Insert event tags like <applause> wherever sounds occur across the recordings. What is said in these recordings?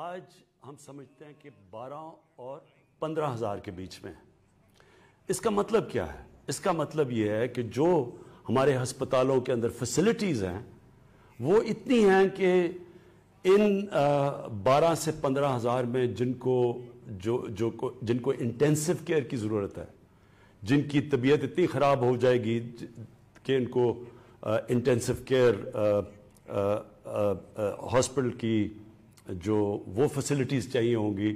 आज हम समझते हैं कि 12 और पंद्रह हज़ार के बीच में इसका मतलब क्या है इसका मतलब यह है कि जो हमारे हस्पतालों के अंदर फैसिलिटीज़ हैं वो इतनी हैं कि इन बारह से पंद्रह हज़ार में जिनको जो जो को जिनको इंटेंसिव केयर की ज़रूरत है जिनकी तबीयत इतनी ख़राब हो जाएगी कि इनको इंटेंसिव केयर हॉस्पिटल की जो वो फैसिलिटीज़ चाहिए होंगी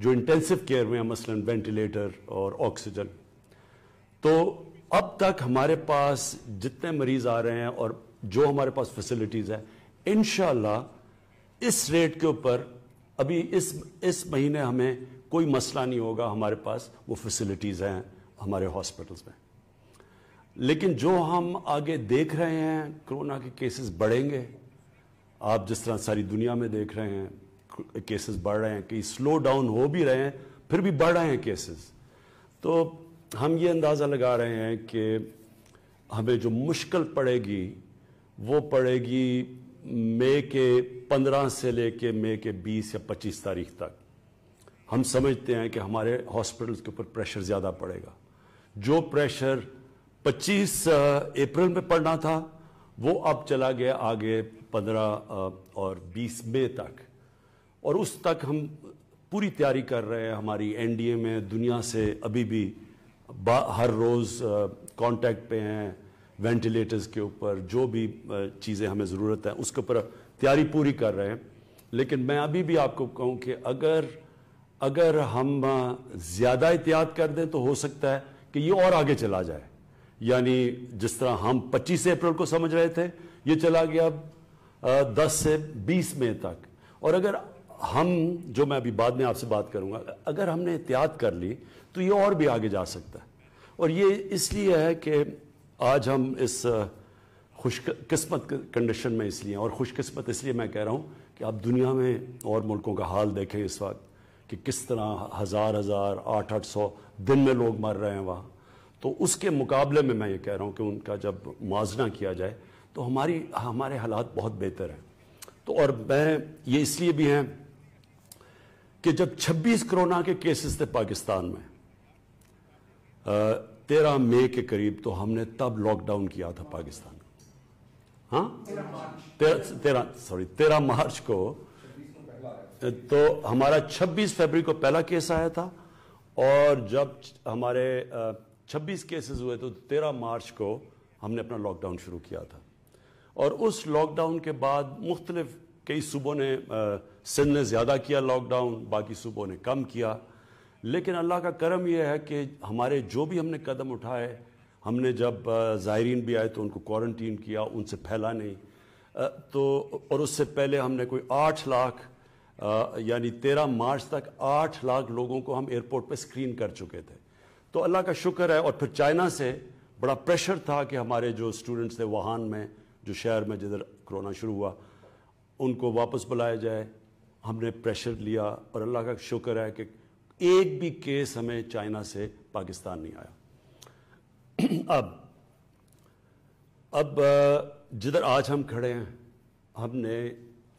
जो इंटेंसिव केयर में मसलन वेंटिलेटर और ऑक्सीजन तो अब तक हमारे पास जितने मरीज आ रहे हैं और जो हमारे पास फैसिलिटीज़ है इन इस रेट के ऊपर अभी इस इस महीने हमें कोई मसला नहीं होगा हमारे पास वो फैसिलिटीज़ हैं हमारे हॉस्पिटल्स में लेकिन जो हम आगे देख रहे हैं कोरोना के केसेस बढ़ेंगे आप जिस तरह सारी दुनिया में देख रहे हैं केसेस बढ़ रहे हैं कि स्लो डाउन हो भी रहे हैं फिर भी बढ़ रहे हैं केसेस तो हम ये अंदाज़ा लगा रहे हैं कि हमें जो मुश्किल पड़ेगी वो पड़ेगी मई के पंद्रह से लेके मई के बीस या पच्चीस तारीख तक हम समझते हैं कि हमारे हॉस्पिटल्स के ऊपर प्रेशर ज़्यादा पड़ेगा जो प्रेशर 25 अप्रैल में पड़ना था वो अब चला गया आगे पंद्रह और बीस मई तक और उस तक हम पूरी तैयारी कर रहे हैं हमारी एनडीए में दुनिया से अभी भी हर रोज़ कांटेक्ट पे हैं वेंटिलेटर्स के ऊपर जो भी चीज़ें हमें ज़रूरत है उसके ऊपर तैयारी पूरी कर रहे हैं लेकिन मैं अभी भी आपको कहूं कि अगर अगर हम ज़्यादा एहतियात कर दें तो हो सकता है कि ये और आगे चला जाए यानी जिस तरह हम 25 अप्रैल को समझ रहे थे ये चला गया दस से बीस मई तक और अगर हम जो मैं अभी बाद में आपसे बात करूंगा अगर हमने एहतियात कर ली तो ये और भी आगे जा सकता है और ये इसलिए है कि आज हम इस खुशकस्मत कंडीशन में इसलिए और खुशकिस्मत इसलिए मैं कह रहा हूँ कि आप दुनिया में और मुल्कों का हाल देखें इस वक्त कि किस तरह हज़ार हज़ार आठ आठ सौ दिन में लोग मर रहे हैं वहाँ तो उसके मुकाबले में मैं ये कह रहा हूँ कि उनका जब मुआजना किया जाए तो हमारी हमारे हालात बहुत बेहतर हैं तो और मैं ये इसलिए भी हैं कि जब 26 कोरोना के केसेस थे पाकिस्तान में तेरह मई के करीब तो हमने तब लॉकडाउन किया था पाकिस्तान हाँ तेरह सॉरी तेरह मार्च को तो हमारा 26 फरवरी को पहला केस आया था और जब हमारे 26 केसेस हुए तो 13 मार्च को हमने अपना लॉकडाउन शुरू किया था और उस लॉकडाउन के बाद मुख्तलिफ कई सूबों ने सिंध ने ज़्यादा किया लॉकडाउन बाकी सूबों ने कम किया लेकिन अल्लाह का करम यह है कि हमारे जो भी हमने कदम उठाए हमने जब ज़ायरीन भी आए तो उनको क्वारंटीन किया उनसे फैला नहीं तो और उससे पहले हमने कोई आठ लाख यानी तेरह मार्च तक आठ लाख लोगों को हम एयरपोर्ट पर स्क्रीन कर चुके थे तो अल्लाह का शुक्र है और फिर चाइना से बड़ा प्रेशर था कि हमारे जो स्टूडेंट्स थे वुहान में जो शहर में जिधर कोरोना शुरू हुआ उनको वापस बुलाया जाए हमने प्रेशर लिया और अल्लाह का शुक्र है कि एक भी केस हमें चाइना से पाकिस्तान नहीं आया <clears throat> अब अब जिधर आज हम खड़े हैं हमने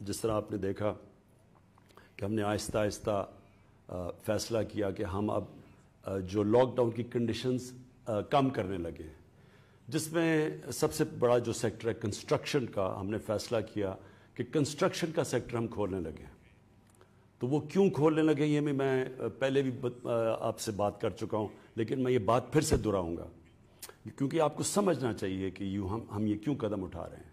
जिस तरह आपने देखा कि हमने आहिस्ता आहिस्ता फ़ैसला किया कि हम अब जो लॉकडाउन की कंडीशंस कम करने लगे हैं जिसमें सबसे बड़ा जो सेक्टर है कंस्ट्रक्शन का हमने फैसला किया कि कंस्ट्रक्शन का सेक्टर हम खोलने लगे तो वो क्यों खोलने लगे ये भी मैं पहले भी आपसे बात कर चुका हूँ लेकिन मैं ये बात फिर से दोहराऊँगा क्योंकि आपको समझना चाहिए कि यूँ हम हम ये क्यों कदम उठा रहे हैं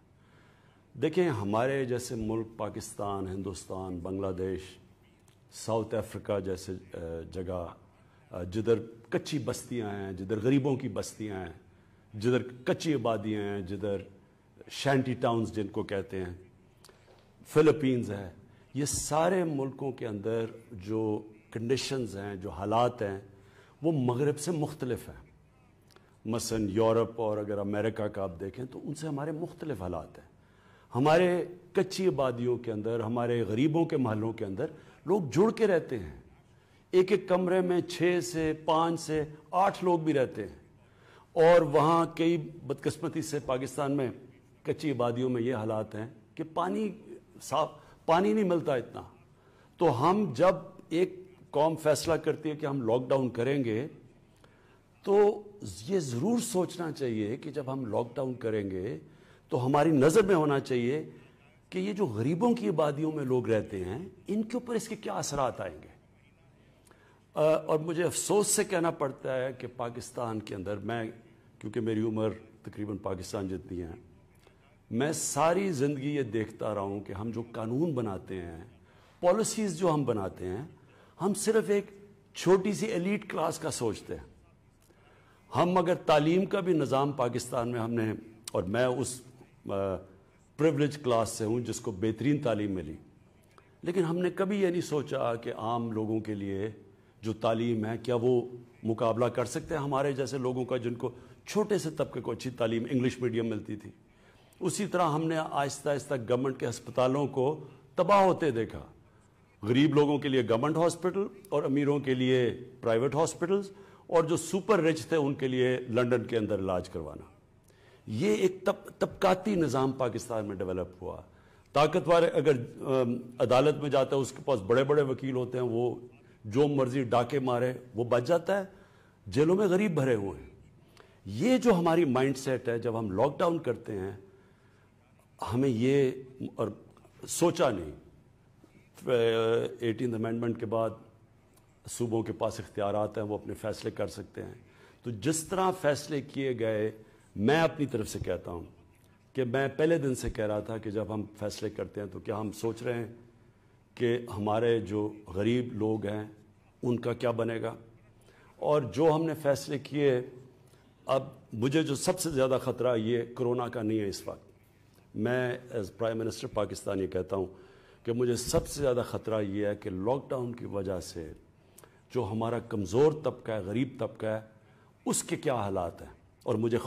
देखें हमारे जैसे मुल्क पाकिस्तान हिंदुस्तान बांग्लादेश साउथ अफ्रीका जैसे जगह जिधर कच्ची बस्तियाँ हैं जिधर गरीबों की बस्तियाँ हैं जिधर कच्ची आबादियाँ हैं जिधर शैंटी टाउन्स जिनको कहते हैं फिलिपींस है ये सारे मुल्कों के अंदर जो कंडीशंस हैं जो हालात हैं वो मगरब से मुख्तलफ हैं मसन यूरोप और अगर अमेरिका का आप देखें तो उनसे हमारे मुख्तलिफ हालात हैं हमारे कच्ची आबादियों के अंदर हमारे गरीबों के महलों के अंदर लोग जुड़ के रहते हैं एक एक कमरे में छः से पाँच से आठ लोग भी रहते हैं और वहाँ कई बदकस्मती से पाकिस्तान में कच्ची आबादियों में ये हालात हैं कि पानी साफ पानी नहीं मिलता इतना तो हम जब एक कौम फैसला करती है कि हम लॉकडाउन करेंगे तो ये ज़रूर सोचना चाहिए कि जब हम लॉकडाउन करेंगे तो हमारी नज़र में होना चाहिए कि ये जो गरीबों की आबादियों में लोग रहते हैं इनके ऊपर इसके क्या असरात आएंगे और मुझे अफसोस से कहना पड़ता है कि पाकिस्तान के अंदर मैं क्योंकि मेरी उम्र तकरीबन पाकिस्तान जितनी है मैं सारी ज़िंदगी ये देखता रहा हूँ कि हम जो कानून बनाते हैं पॉलिसीज़ जो हम बनाते हैं हम सिर्फ एक छोटी सी एलिट क्लास का सोचते हैं हम अगर तालीम का भी निज़ाम पाकिस्तान में हमने और मैं उस प्रिवलेज क्लास से हूँ जिसको बेहतरीन तालीम मिली लेकिन हमने कभी ये नहीं सोचा कि आम लोगों के लिए जो तालीम है क्या वो मुकाबला कर सकते हैं हमारे जैसे लोगों का जिनको छोटे से तबके को अच्छी तालीम इंग्लिश मीडियम मिलती थी उसी तरह हमने आहिस्ता आहिस्ता गवर्नमेंट के अस्पतालों को तबाह होते देखा गरीब लोगों के लिए गवर्नमेंट हॉस्पिटल और अमीरों के लिए प्राइवेट हॉस्पिटल्स और जो सुपर रिच थे उनके लिए लंदन के अंदर इलाज करवाना ये एक तब तबकाती निज़ाम पाकिस्तान में डेवलप हुआ ताकतवर अगर अदालत में जाता है उसके पास बड़े बड़े वकील होते हैं वो जो मर्जी डाके मारे वो बच जाता है जेलों में गरीब भरे हुए हैं ये जो हमारी माइंड सेट है जब हम लॉकडाउन करते हैं हमें ये और सोचा नहीं एटीन अमेंडमेंट के बाद सूबों के पास इख्तियार हैं वो अपने फैसले कर सकते हैं तो जिस तरह फैसले किए गए मैं अपनी तरफ से कहता हूँ कि मैं पहले दिन से कह रहा था कि जब हम फैसले करते हैं तो क्या हम सोच रहे हैं कि हमारे जो गरीब लोग हैं उनका क्या बनेगा और जो हमने फैसले किए अब मुझे जो सबसे ज़्यादा ख़तरा ये कोरोना का नहीं है इस वक्त मैं एज प्राइम मिनिस्टर पाकिस्तान ये कहता हूँ कि मुझे सबसे ज़्यादा ख़तरा ये है कि लॉकडाउन की वजह से जो हमारा कमज़ोर तबका है गरीब तबका है उसके क्या हालात हैं और मुझे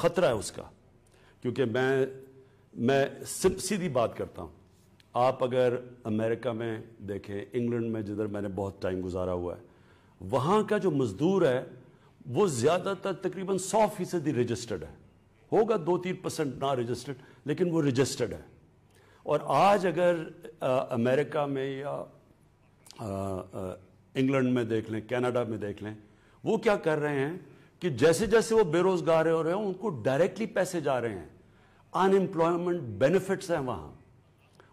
ख़तरा है उसका क्योंकि मैं मैं सिर्फ सीधी बात करता हूँ आप अगर अमेरिका में देखें इंग्लैंड में जिधर मैंने बहुत टाइम गुजारा हुआ है वहाँ का जो मज़दूर है वो ज़्यादातर तकरीबन सौ फीसदी रजिस्टर्ड है होगा दो तीन परसेंट ना रजिस्टर्ड लेकिन वो रजिस्टर्ड है और आज अगर आ, अमेरिका में या इंग्लैंड में देख लें कनाडा में देख लें वो क्या कर रहे हैं कि जैसे जैसे वो बेरोज़गार हो रहे हैं उनको डायरेक्टली पैसे जा रहे हैं अनएम्प्लॉयमेंट बेनिफिट्स हैं वहाँ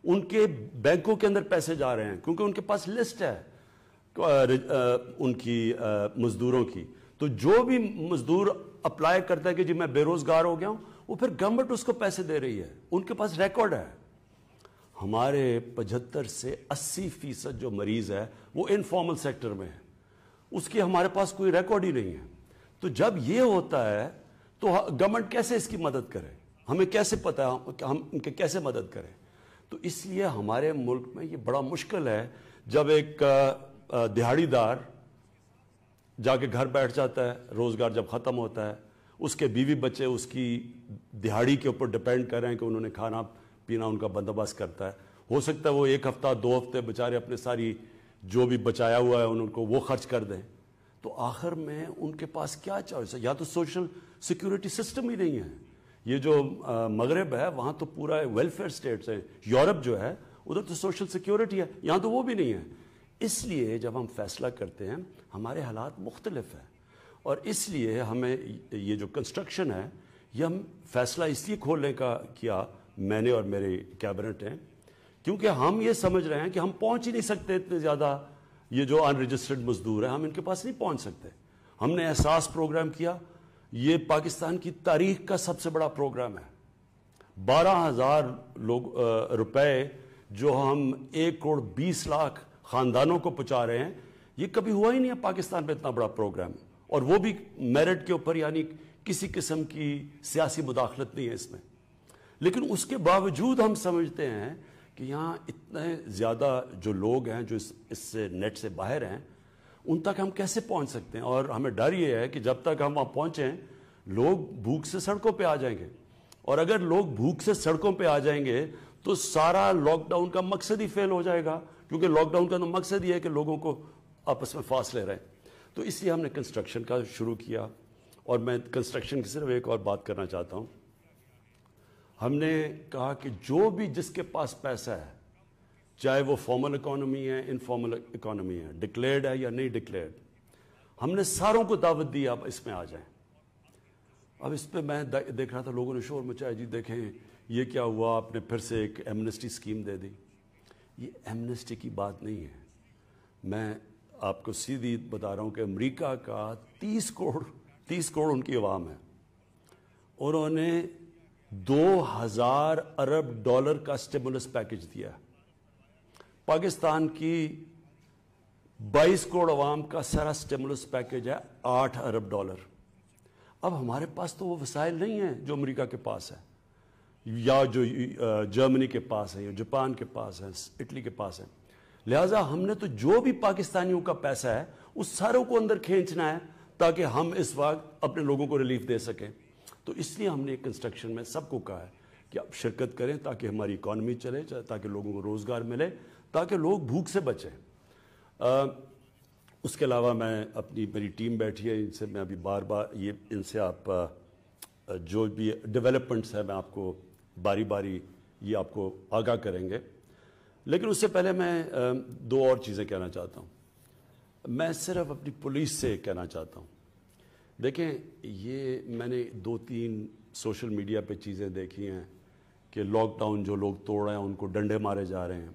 उनके बैंकों के अंदर पैसे जा रहे हैं क्योंकि उनके पास लिस्ट है उनकी मजदूरों की तो जो भी मजदूर अप्लाई करता है कि जी मैं बेरोजगार हो गया हूं वो फिर गवर्नमेंट उसको पैसे दे रही है उनके पास रिकॉर्ड है हमारे 75 से 80 फीसद जो मरीज है वो इनफॉर्मल सेक्टर में है उसकी हमारे पास कोई रिकॉर्ड ही नहीं है तो जब ये होता है तो गवर्नमेंट कैसे इसकी मदद करे हमें कैसे पता है हम इनके कैसे मदद करें तो इसलिए हमारे मुल्क में ये बड़ा मुश्किल है जब एक दिहाड़ीदार जाके घर बैठ जाता है रोज़गार जब ख़त्म होता है उसके बीवी बच्चे उसकी दिहाड़ी के ऊपर डिपेंड कर रहे हैं कि उन्होंने खाना पीना उनका बंदोबस्त करता है हो सकता है वो एक हफ़्ता दो हफ्ते बेचारे अपने सारी जो भी बचाया हुआ है उनको वो खर्च कर दें तो आखिर में उनके पास क्या चॉइस है या तो सोशल सिक्योरिटी सिस्टम ही नहीं है ये जो मगरब है वहाँ तो पूरा वेलफेयर स्टेट्स हैं यूरोप जो है उधर तो सोशल सिक्योरिटी है यहाँ तो वो भी नहीं है इसलिए जब हम फैसला करते हैं हमारे हालात मुख्तलिफ है और इसलिए हमें ये जो कंस्ट्रक्शन है ये हम फैसला इसलिए खोलने का किया मैंने और मेरे कैबिनेट हैं क्योंकि हम ये समझ रहे हैं कि हम पहुंच ही नहीं सकते इतने ज़्यादा ये जो अनरजिस्टर्ड मजदूर हैं हम इनके पास नहीं पहुंच सकते हमने एहसास प्रोग्राम किया ये पाकिस्तान की तारीख का सबसे बड़ा प्रोग्राम है बारह हजार लोग रुपए जो हम एक करोड़ बीस लाख खानदानों को पहुंचा रहे हैं ये कभी हुआ ही नहीं है पाकिस्तान में इतना बड़ा प्रोग्राम और वो भी मेरिट के ऊपर यानी किसी किस्म की सियासी मुदाखलत नहीं है इसमें लेकिन उसके बावजूद हम समझते हैं कि यहाँ इतने ज़्यादा जो लोग हैं जो इससे इस नेट से बाहर हैं उन तक हम कैसे पहुंच सकते हैं और हमें डर ये है कि जब तक हम वहां पहुंचे लोग भूख से सड़कों पे आ जाएंगे और अगर लोग भूख से सड़कों पे आ जाएंगे तो सारा लॉकडाउन का मकसद ही फेल हो जाएगा क्योंकि लॉकडाउन का तो मकसद ही है कि लोगों को आपस में फासले रहें तो इसलिए हमने कंस्ट्रक्शन का शुरू किया और मैं कंस्ट्रक्शन की सिर्फ एक और बात करना चाहता हूं हमने कहा कि जो भी जिसके पास पैसा है चाहे वो फॉर्मल इकोनॉमी है इनफॉर्मल इकोनॉमी है डिक्लेयर्ड है या नहीं डिक्लेयर्ड हमने सारों को दावत दी आप इसमें आ जाएं अब इस पर मैं देख रहा था लोगों ने शोर मचाया जी देखें ये क्या हुआ आपने फिर से एक एमनेस्टी स्कीम दे दी ये एमनेस्टी की बात नहीं है मैं आपको सीधी बता रहा हूँ कि अमेरिका का तीस करोड़ तीस करोड़ उनकी आवाम है उन्होंने दो हजार अरब डॉलर का स्टेमुलस पैकेज दिया है पाकिस्तान की 22 करोड़ अवाम का सारा स्टेमुलस पैकेज है 8 अरब डॉलर अब हमारे पास तो वो वसाइल नहीं है जो अमेरिका के पास है या जो जर्मनी के पास है या जापान के पास है इटली के पास है लिहाजा हमने तो जो भी पाकिस्तानियों का पैसा है उस सारों को अंदर खींचना है ताकि हम इस वक्त अपने लोगों को रिलीफ दे सकें तो इसलिए हमने कंस्ट्रक्शन में सबको कहा है कि आप शिरकत करें ताकि हमारी इकॉनमी चले ताकि लोगों को रोज़गार मिले ताकि लोग भूख से बचें उसके अलावा मैं अपनी मेरी टीम बैठी है इनसे मैं अभी बार बार ये इनसे आप जो भी डेवलपमेंट्स हैं मैं आपको बारी बारी ये आपको आगाह करेंगे लेकिन उससे पहले मैं दो और चीज़ें कहना चाहता हूँ मैं सिर्फ अपनी पुलिस से कहना चाहता हूँ देखें ये मैंने दो तीन सोशल मीडिया पे चीज़ें देखी हैं कि लॉकडाउन जो लोग तोड़ रहे हैं उनको डंडे मारे जा रहे हैं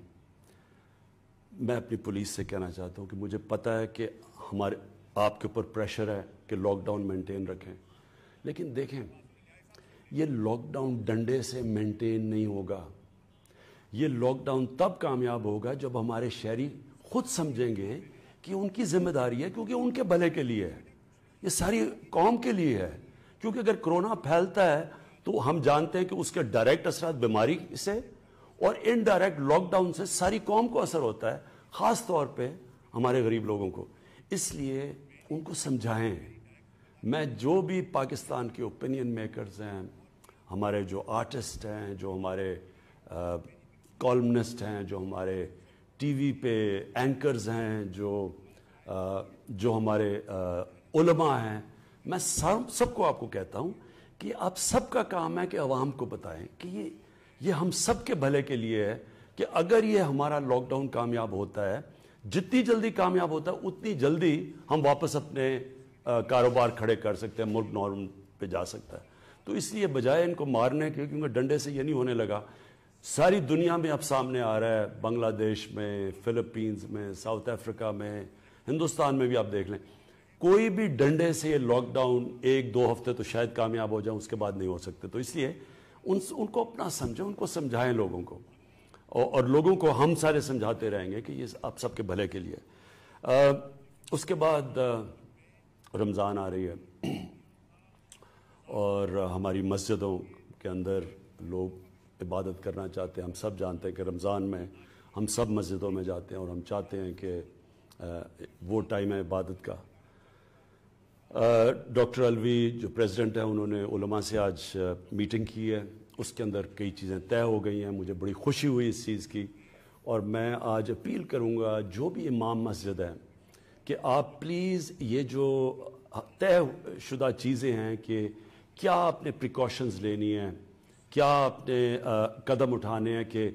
मैं अपनी पुलिस से कहना चाहता हूँ कि मुझे पता है कि हमारे आपके ऊपर प्रेशर है कि लॉकडाउन मेंटेन रखें लेकिन देखें ये लॉकडाउन डंडे से मेंटेन नहीं होगा ये लॉकडाउन तब कामयाब होगा जब हमारे शहरी खुद समझेंगे कि उनकी जिम्मेदारी है क्योंकि उनके भले के लिए है ये सारी कौम के लिए है क्योंकि अगर कोरोना फैलता है तो हम जानते हैं कि उसके डायरेक्ट असरा बीमारी से और इनडायरेक्ट लॉकडाउन से सारी कौम को असर होता है ख़ास तौर पे हमारे गरीब लोगों को इसलिए उनको समझाएं मैं जो भी पाकिस्तान के ओपिनियन मेकर्स हैं हमारे जो आर्टिस्ट हैं जो हमारे कॉलमनिस्ट हैं जो हमारे टीवी पे एंकर्स हैं जो आ, जो हमारे उलमा हैं मैं सब सबको आपको कहता हूँ कि आप सबका काम है कि अवाम को बताएं कि ये ये हम सब के भले के लिए है कि अगर ये हमारा लॉकडाउन कामयाब होता है जितनी जल्दी कामयाब होता है उतनी जल्दी हम वापस अपने कारोबार खड़े कर सकते हैं मुल्क नॉर्म पे जा सकता है तो इसलिए बजाय इनको मारने के क्योंकि डंडे से ये नहीं होने लगा सारी दुनिया में अब सामने आ रहा है बांग्लादेश में फिलीपींस में साउथ अफ्रीका में हिंदुस्तान में भी आप देख लें कोई भी डंडे से ये लॉकडाउन एक दो हफ्ते तो शायद कामयाब हो जाए उसके बाद नहीं हो सकते तो इसलिए उन उनको अपना समझें उनको समझाएं लोगों को और, और लोगों को हम सारे समझाते रहेंगे कि ये आप सबके भले के लिए आ, उसके बाद रमज़ान आ रही है और हमारी मस्जिदों के अंदर लोग इबादत करना चाहते हैं हम सब जानते हैं कि रमज़ान में हम सब मस्जिदों में जाते हैं और हम चाहते हैं कि वो टाइम है इबादत का डॉक्टर अलवी जो प्रेसिडेंट हैं उन्होंने उलमा से आज मीटिंग की है उसके अंदर कई चीज़ें तय हो गई हैं मुझे बड़ी खुशी हुई इस चीज़ की और मैं आज अपील करूँगा जो भी इमाम मस्जिद हैं कि आप प्लीज़ ये जो तय शुदा चीज़ें हैं कि क्या आपने प्रिकॉशंस लेनी है क्या आपने आ, कदम उठाने हैं कि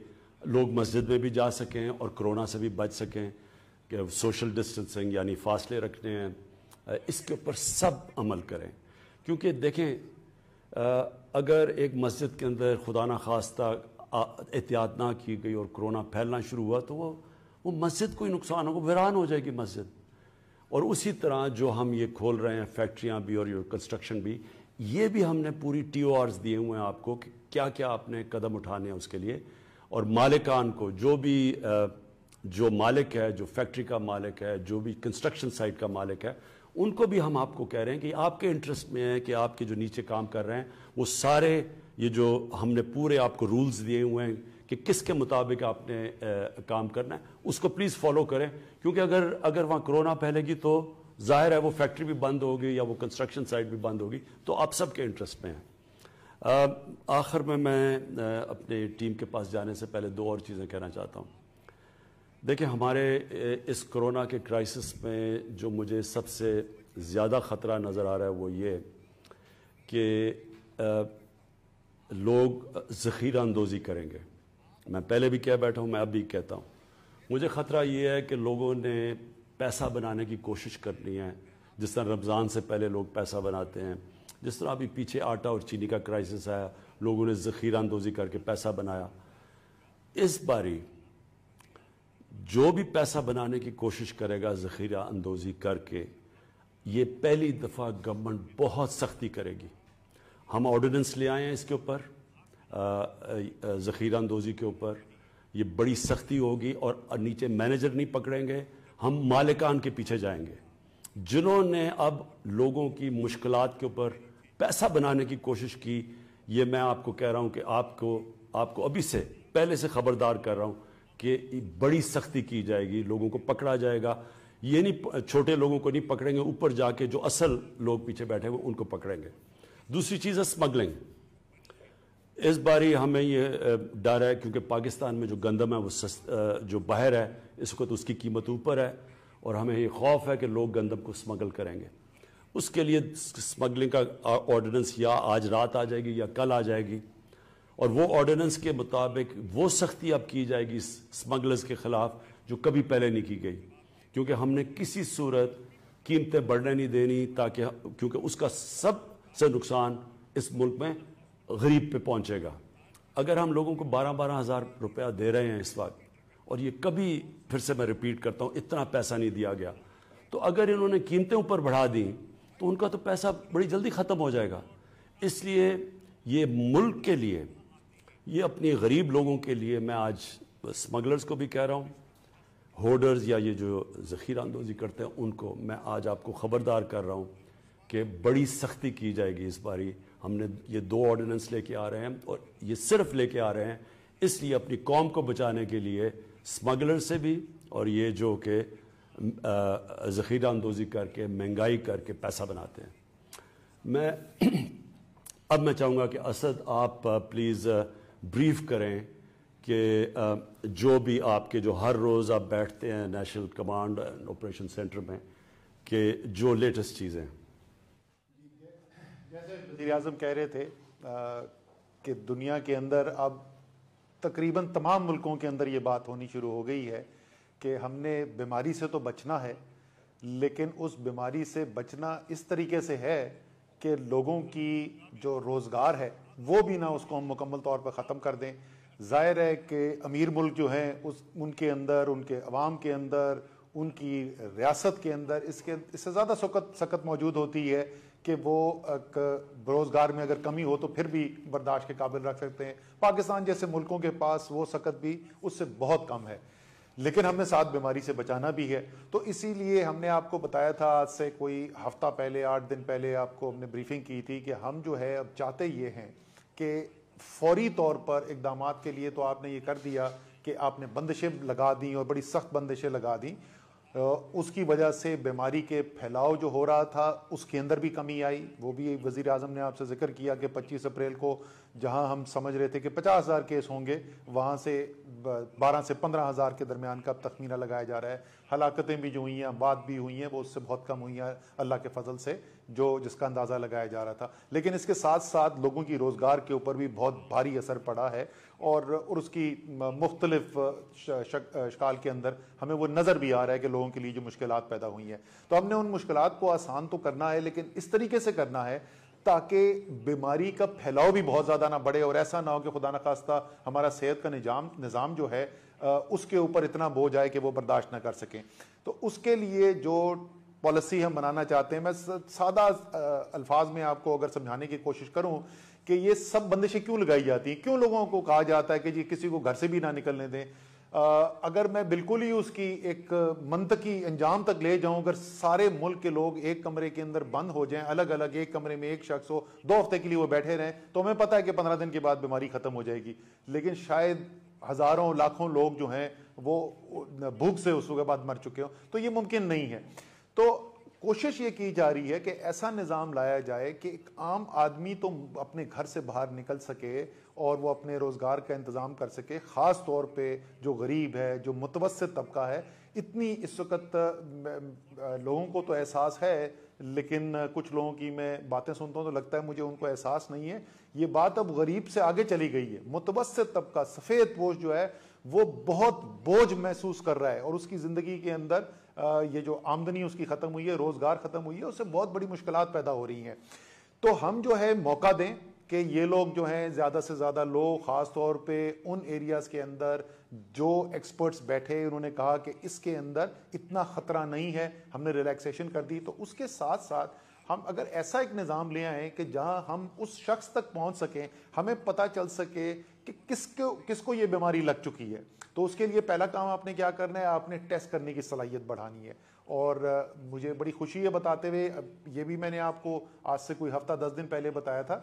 लोग मस्जिद में भी जा सकें और कोरोना से भी बच सकें कि सोशल डिस्टेंसिंग यानी फासले रखने हैं इसके ऊपर सब अमल करें क्योंकि देखें अगर एक मस्जिद के अंदर खुदा न खास्ता एहतियात ना की गई और कोरोना फैलना शुरू हुआ तो वो वो मस्जिद को ही नुकसान होगा वीरान हो जाएगी मस्जिद और उसी तरह जो हम ये खोल रहे हैं फैक्ट्रियाँ भी और कंस्ट्रक्शन भी ये भी हमने पूरी टी ओ आर्स दिए हुए हैं आपको कि क्या क्या आपने कदम उठाने हैं उसके लिए और मालिकान को जो भी जो मालिक है जो फैक्ट्री का मालिक है जो भी कंस्ट्रक्शन साइट का मालिक है उनको भी हम आपको कह रहे हैं कि आपके इंटरेस्ट में है कि आपके जो नीचे काम कर रहे हैं वो सारे ये जो हमने पूरे आपको रूल्स दिए हुए हैं कि किसके मुताबिक आपने आ, काम करना है उसको प्लीज़ फॉलो करें क्योंकि अगर अगर वहाँ कोरोना फैलेगी तो जाहिर है वो फैक्ट्री भी बंद होगी या वो कंस्ट्रक्शन साइट भी बंद होगी तो आप सबके इंटरेस्ट में है आखिर में मैं अपने टीम के पास जाने से पहले दो और चीज़ें कहना चाहता हूँ देखिए हमारे इस कोरोना के क्राइसिस में जो मुझे सबसे ज़्यादा ख़तरा नज़र आ रहा है वो ये कि लोग ज़ख़ीरा अंदोज़ी करेंगे मैं पहले भी कह बैठा हूँ मैं अब भी कहता हूँ मुझे ख़तरा ये है कि लोगों ने पैसा बनाने की कोशिश करनी है जिस तरह रमज़ान से पहले लोग पैसा बनाते हैं जिस तरह अभी पीछे आटा और चीनी का क्राइसिस आया लोगों ने ज़ख़ीरा अंदोज़ी करके पैसा बनाया इस बारी जो भी पैसा बनाने की कोशिश करेगा ज़खीरा अंदोज़ी करके ये पहली दफ़ा गवर्नमेंट बहुत सख्ती करेगी हम ऑर्डिनेंस ले आए हैं इसके ऊपर ज़खीरा अंदोज़ी के ऊपर ये बड़ी सख्ती होगी और नीचे मैनेजर नहीं पकड़ेंगे हम मालिकान के पीछे जाएंगे जिन्होंने अब लोगों की मुश्किल के ऊपर पैसा बनाने की कोशिश की ये मैं आपको कह रहा हूँ कि आपको आपको अभी से पहले से खबरदार कर रहा हूँ कि बड़ी सख्ती की जाएगी लोगों को पकड़ा जाएगा ये नहीं छोटे लोगों को नहीं पकड़ेंगे ऊपर जाके जो असल लोग पीछे बैठे हैं उनको पकड़ेंगे दूसरी चीज़ है स्मगलिंग इस बारी हमें ये डर है क्योंकि पाकिस्तान में जो गंदम है वो सस्त, जो बाहर है इस वक्त तो उसकी कीमत ऊपर है और हमें ये खौफ है कि लोग गंदम को स्मगल करेंगे उसके लिए स्मगलिंग का ऑर्डिनेंस या आज रात आ जाएगी या कल आ जाएगी और वो ऑर्डिनेंस के मुताबिक वो सख्ती अब की जाएगी स्मगलर्स के खिलाफ जो कभी पहले नहीं की गई क्योंकि हमने किसी सूरत कीमतें बढ़ने नहीं देनी ताकि क्योंकि उसका सब से नुकसान इस मुल्क में गरीब पे पहुंचेगा अगर हम लोगों को बारह बारह हज़ार रुपया दे रहे हैं इस वक्त और ये कभी फिर से मैं रिपीट करता हूँ इतना पैसा नहीं दिया गया तो अगर इन्होंने कीमतें ऊपर बढ़ा दी तो उनका तो पैसा बड़ी जल्दी ख़त्म हो जाएगा इसलिए ये मुल्क के लिए ये अपने गरीब लोगों के लिए मैं आज स्मगलर्स को भी कह रहा हूँ होर्डर्स या ये जो ज़खीरा अंदोजी करते हैं उनको मैं आज आपको ख़बरदार कर रहा हूँ कि बड़ी सख्ती की जाएगी इस बारी हमने ये दो ऑर्डिनेंस लेके आ रहे हैं और ये सिर्फ लेके आ रहे हैं इसलिए अपनी कौम को बचाने के लिए स्मगलर से भी और ये जो कि ज़खीरा अंदोजी करके महंगाई करके पैसा बनाते हैं मैं <clears throat> अब मैं चाहूँगा कि असद आप प्लीज़ ब्रीफ करें कि जो भी आपके जो हर रोज़ आप बैठते हैं national command and operation centre में कि जो लेटेस्ट चीज़ें वजी अजम कह रहे थे कि दुनिया के अंदर अब तकरीबन तमाम मुल्कों के अंदर ये बात होनी शुरू हो गई है कि हमने बीमारी से तो बचना है लेकिन उस बीमारी से बचना इस तरीके से है कि लोगों की जो रोज़गार है वो भी ना उसको हम मुकम्मल तौर पर ख़त्म कर दें ज़ाहिर है कि अमीर मुल्क जो हैं उस उनके अंदर उनके अवाम के अंदर उनकी रियासत के अंदर इसके इससे ज़्यादा सकत सकत मौजूद होती है कि वो रोज़गार में अगर कमी हो तो फिर भी बर्दाश्त के काबिल रख सकते हैं पाकिस्तान जैसे मुल्कों के पास वो सकत भी उससे बहुत कम है लेकिन हमें साथ बीमारी से बचाना भी है तो इसीलिए हमने आपको बताया था आज से कोई हफ्ता पहले आठ दिन पहले आपको हमने ब्रीफिंग की थी कि हम जो है अब चाहते ये हैं कि फौरी तौर पर इकदाम के लिए तो आपने ये कर दिया कि आपने बंदिशें लगा दी और बड़ी सख्त बंदिशें लगा दी उसकी वजह से बीमारी के फैलाव जो हो रहा था उसके अंदर भी कमी आई वो भी वज़ी अजम ने आपसे जिक्र किया कि 25 अप्रैल को जहां हम समझ रहे थे कि पचास हज़ार केस होंगे वहां से बारह से पंद्रह हज़ार के दरमियान का तखमीना लगाया जा रहा है हलाकतें भी जो हुई हैं बात भी हुई हैं वो उससे बहुत कम हुई हैं अल्लाह के फजल से जो जिसका अंदाज़ा लगाया जा रहा था लेकिन इसके साथ साथ लोगों की रोज़गार के ऊपर भी बहुत भारी असर पड़ा है और, और उसकी मुख्तलिफ शकाल के अंदर हमें वो नज़र भी आ रहा है कि लोगों के लिए जो मुश्किल पैदा हुई हैं तो हमने उन मुश्किल को आसान तो करना है लेकिन इस तरीके से करना है ताकि बीमारी का फैलाव भी बहुत ज़्यादा ना बढ़े और ऐसा ना हो कि खुदा न खास्ता हमारा सेहत का निजाम निज़ाम जो है उसके ऊपर इतना बोझ आए कि वो बर्दाश्त ना कर सकें तो उसके लिए जो पॉलिसी हम बनाना चाहते हैं मैं सादा अल्फाज में आपको अगर समझाने की कोशिश करूं कि ये सब बंदिशें क्यों लगाई जाती हैं क्यों लोगों को कहा जाता है कि जी किसी को घर से भी ना निकलने दें अगर मैं बिल्कुल ही उसकी एक मनतकी अंजाम तक ले जाऊं अगर सारे मुल्क के लोग एक कमरे के अंदर बंद हो जाएं अलग अलग एक कमरे में एक शख्स हो दो हफ्ते के लिए वो बैठे रहें तो हमें पता है कि पंद्रह दिन के बाद बीमारी ख़त्म हो जाएगी लेकिन शायद हज़ारों लाखों लोग जो हैं वो भूख से उस बाद मर चुके हों तो ये मुमकिन नहीं है तो कोशिश ये की जा रही है कि ऐसा निज़ाम लाया जाए कि एक आम आदमी तो अपने घर से बाहर निकल सके और वो अपने रोज़गार का इंतज़ाम कर सके ख़ास तौर पे जो गरीब है जो मुतवस तबका है इतनी इस वक्त लोगों को तो एहसास है लेकिन कुछ लोगों की मैं बातें सुनता हूँ तो लगता है मुझे उनको एहसास नहीं है ये बात अब गरीब से आगे चली गई है मुतवस तबका सफ़ेद पोष जो है वो बहुत बोझ महसूस कर रहा है और उसकी ज़िंदगी के अंदर ये जो आमदनी उसकी ख़त्म हुई है रोज़गार ख़त्म हुई है उससे बहुत बड़ी मुश्किल पैदा हो रही हैं तो हम जो है मौका दें कि ये लोग जो हैं ज़्यादा से ज़्यादा लोग ख़ास तौर पे उन एरियाज़ के अंदर जो एक्सपर्ट्स बैठे उन्होंने कहा कि इसके अंदर इतना ख़तरा नहीं है हमने रिलैक्सेशन कर दी तो उसके साथ साथ हम अगर ऐसा एक निज़ाम ले आए कि जहाँ हम उस शख्स तक पहुँच सकें हमें पता चल सके कि किसको किसको ये बीमारी लग चुकी है तो उसके लिए पहला काम आपने क्या करना है आपने टेस्ट करने की सलाहियत बढ़ानी है और मुझे बड़ी खुशी है बताते हुए ये भी मैंने आपको आज से कोई हफ्ता दस दिन पहले बताया था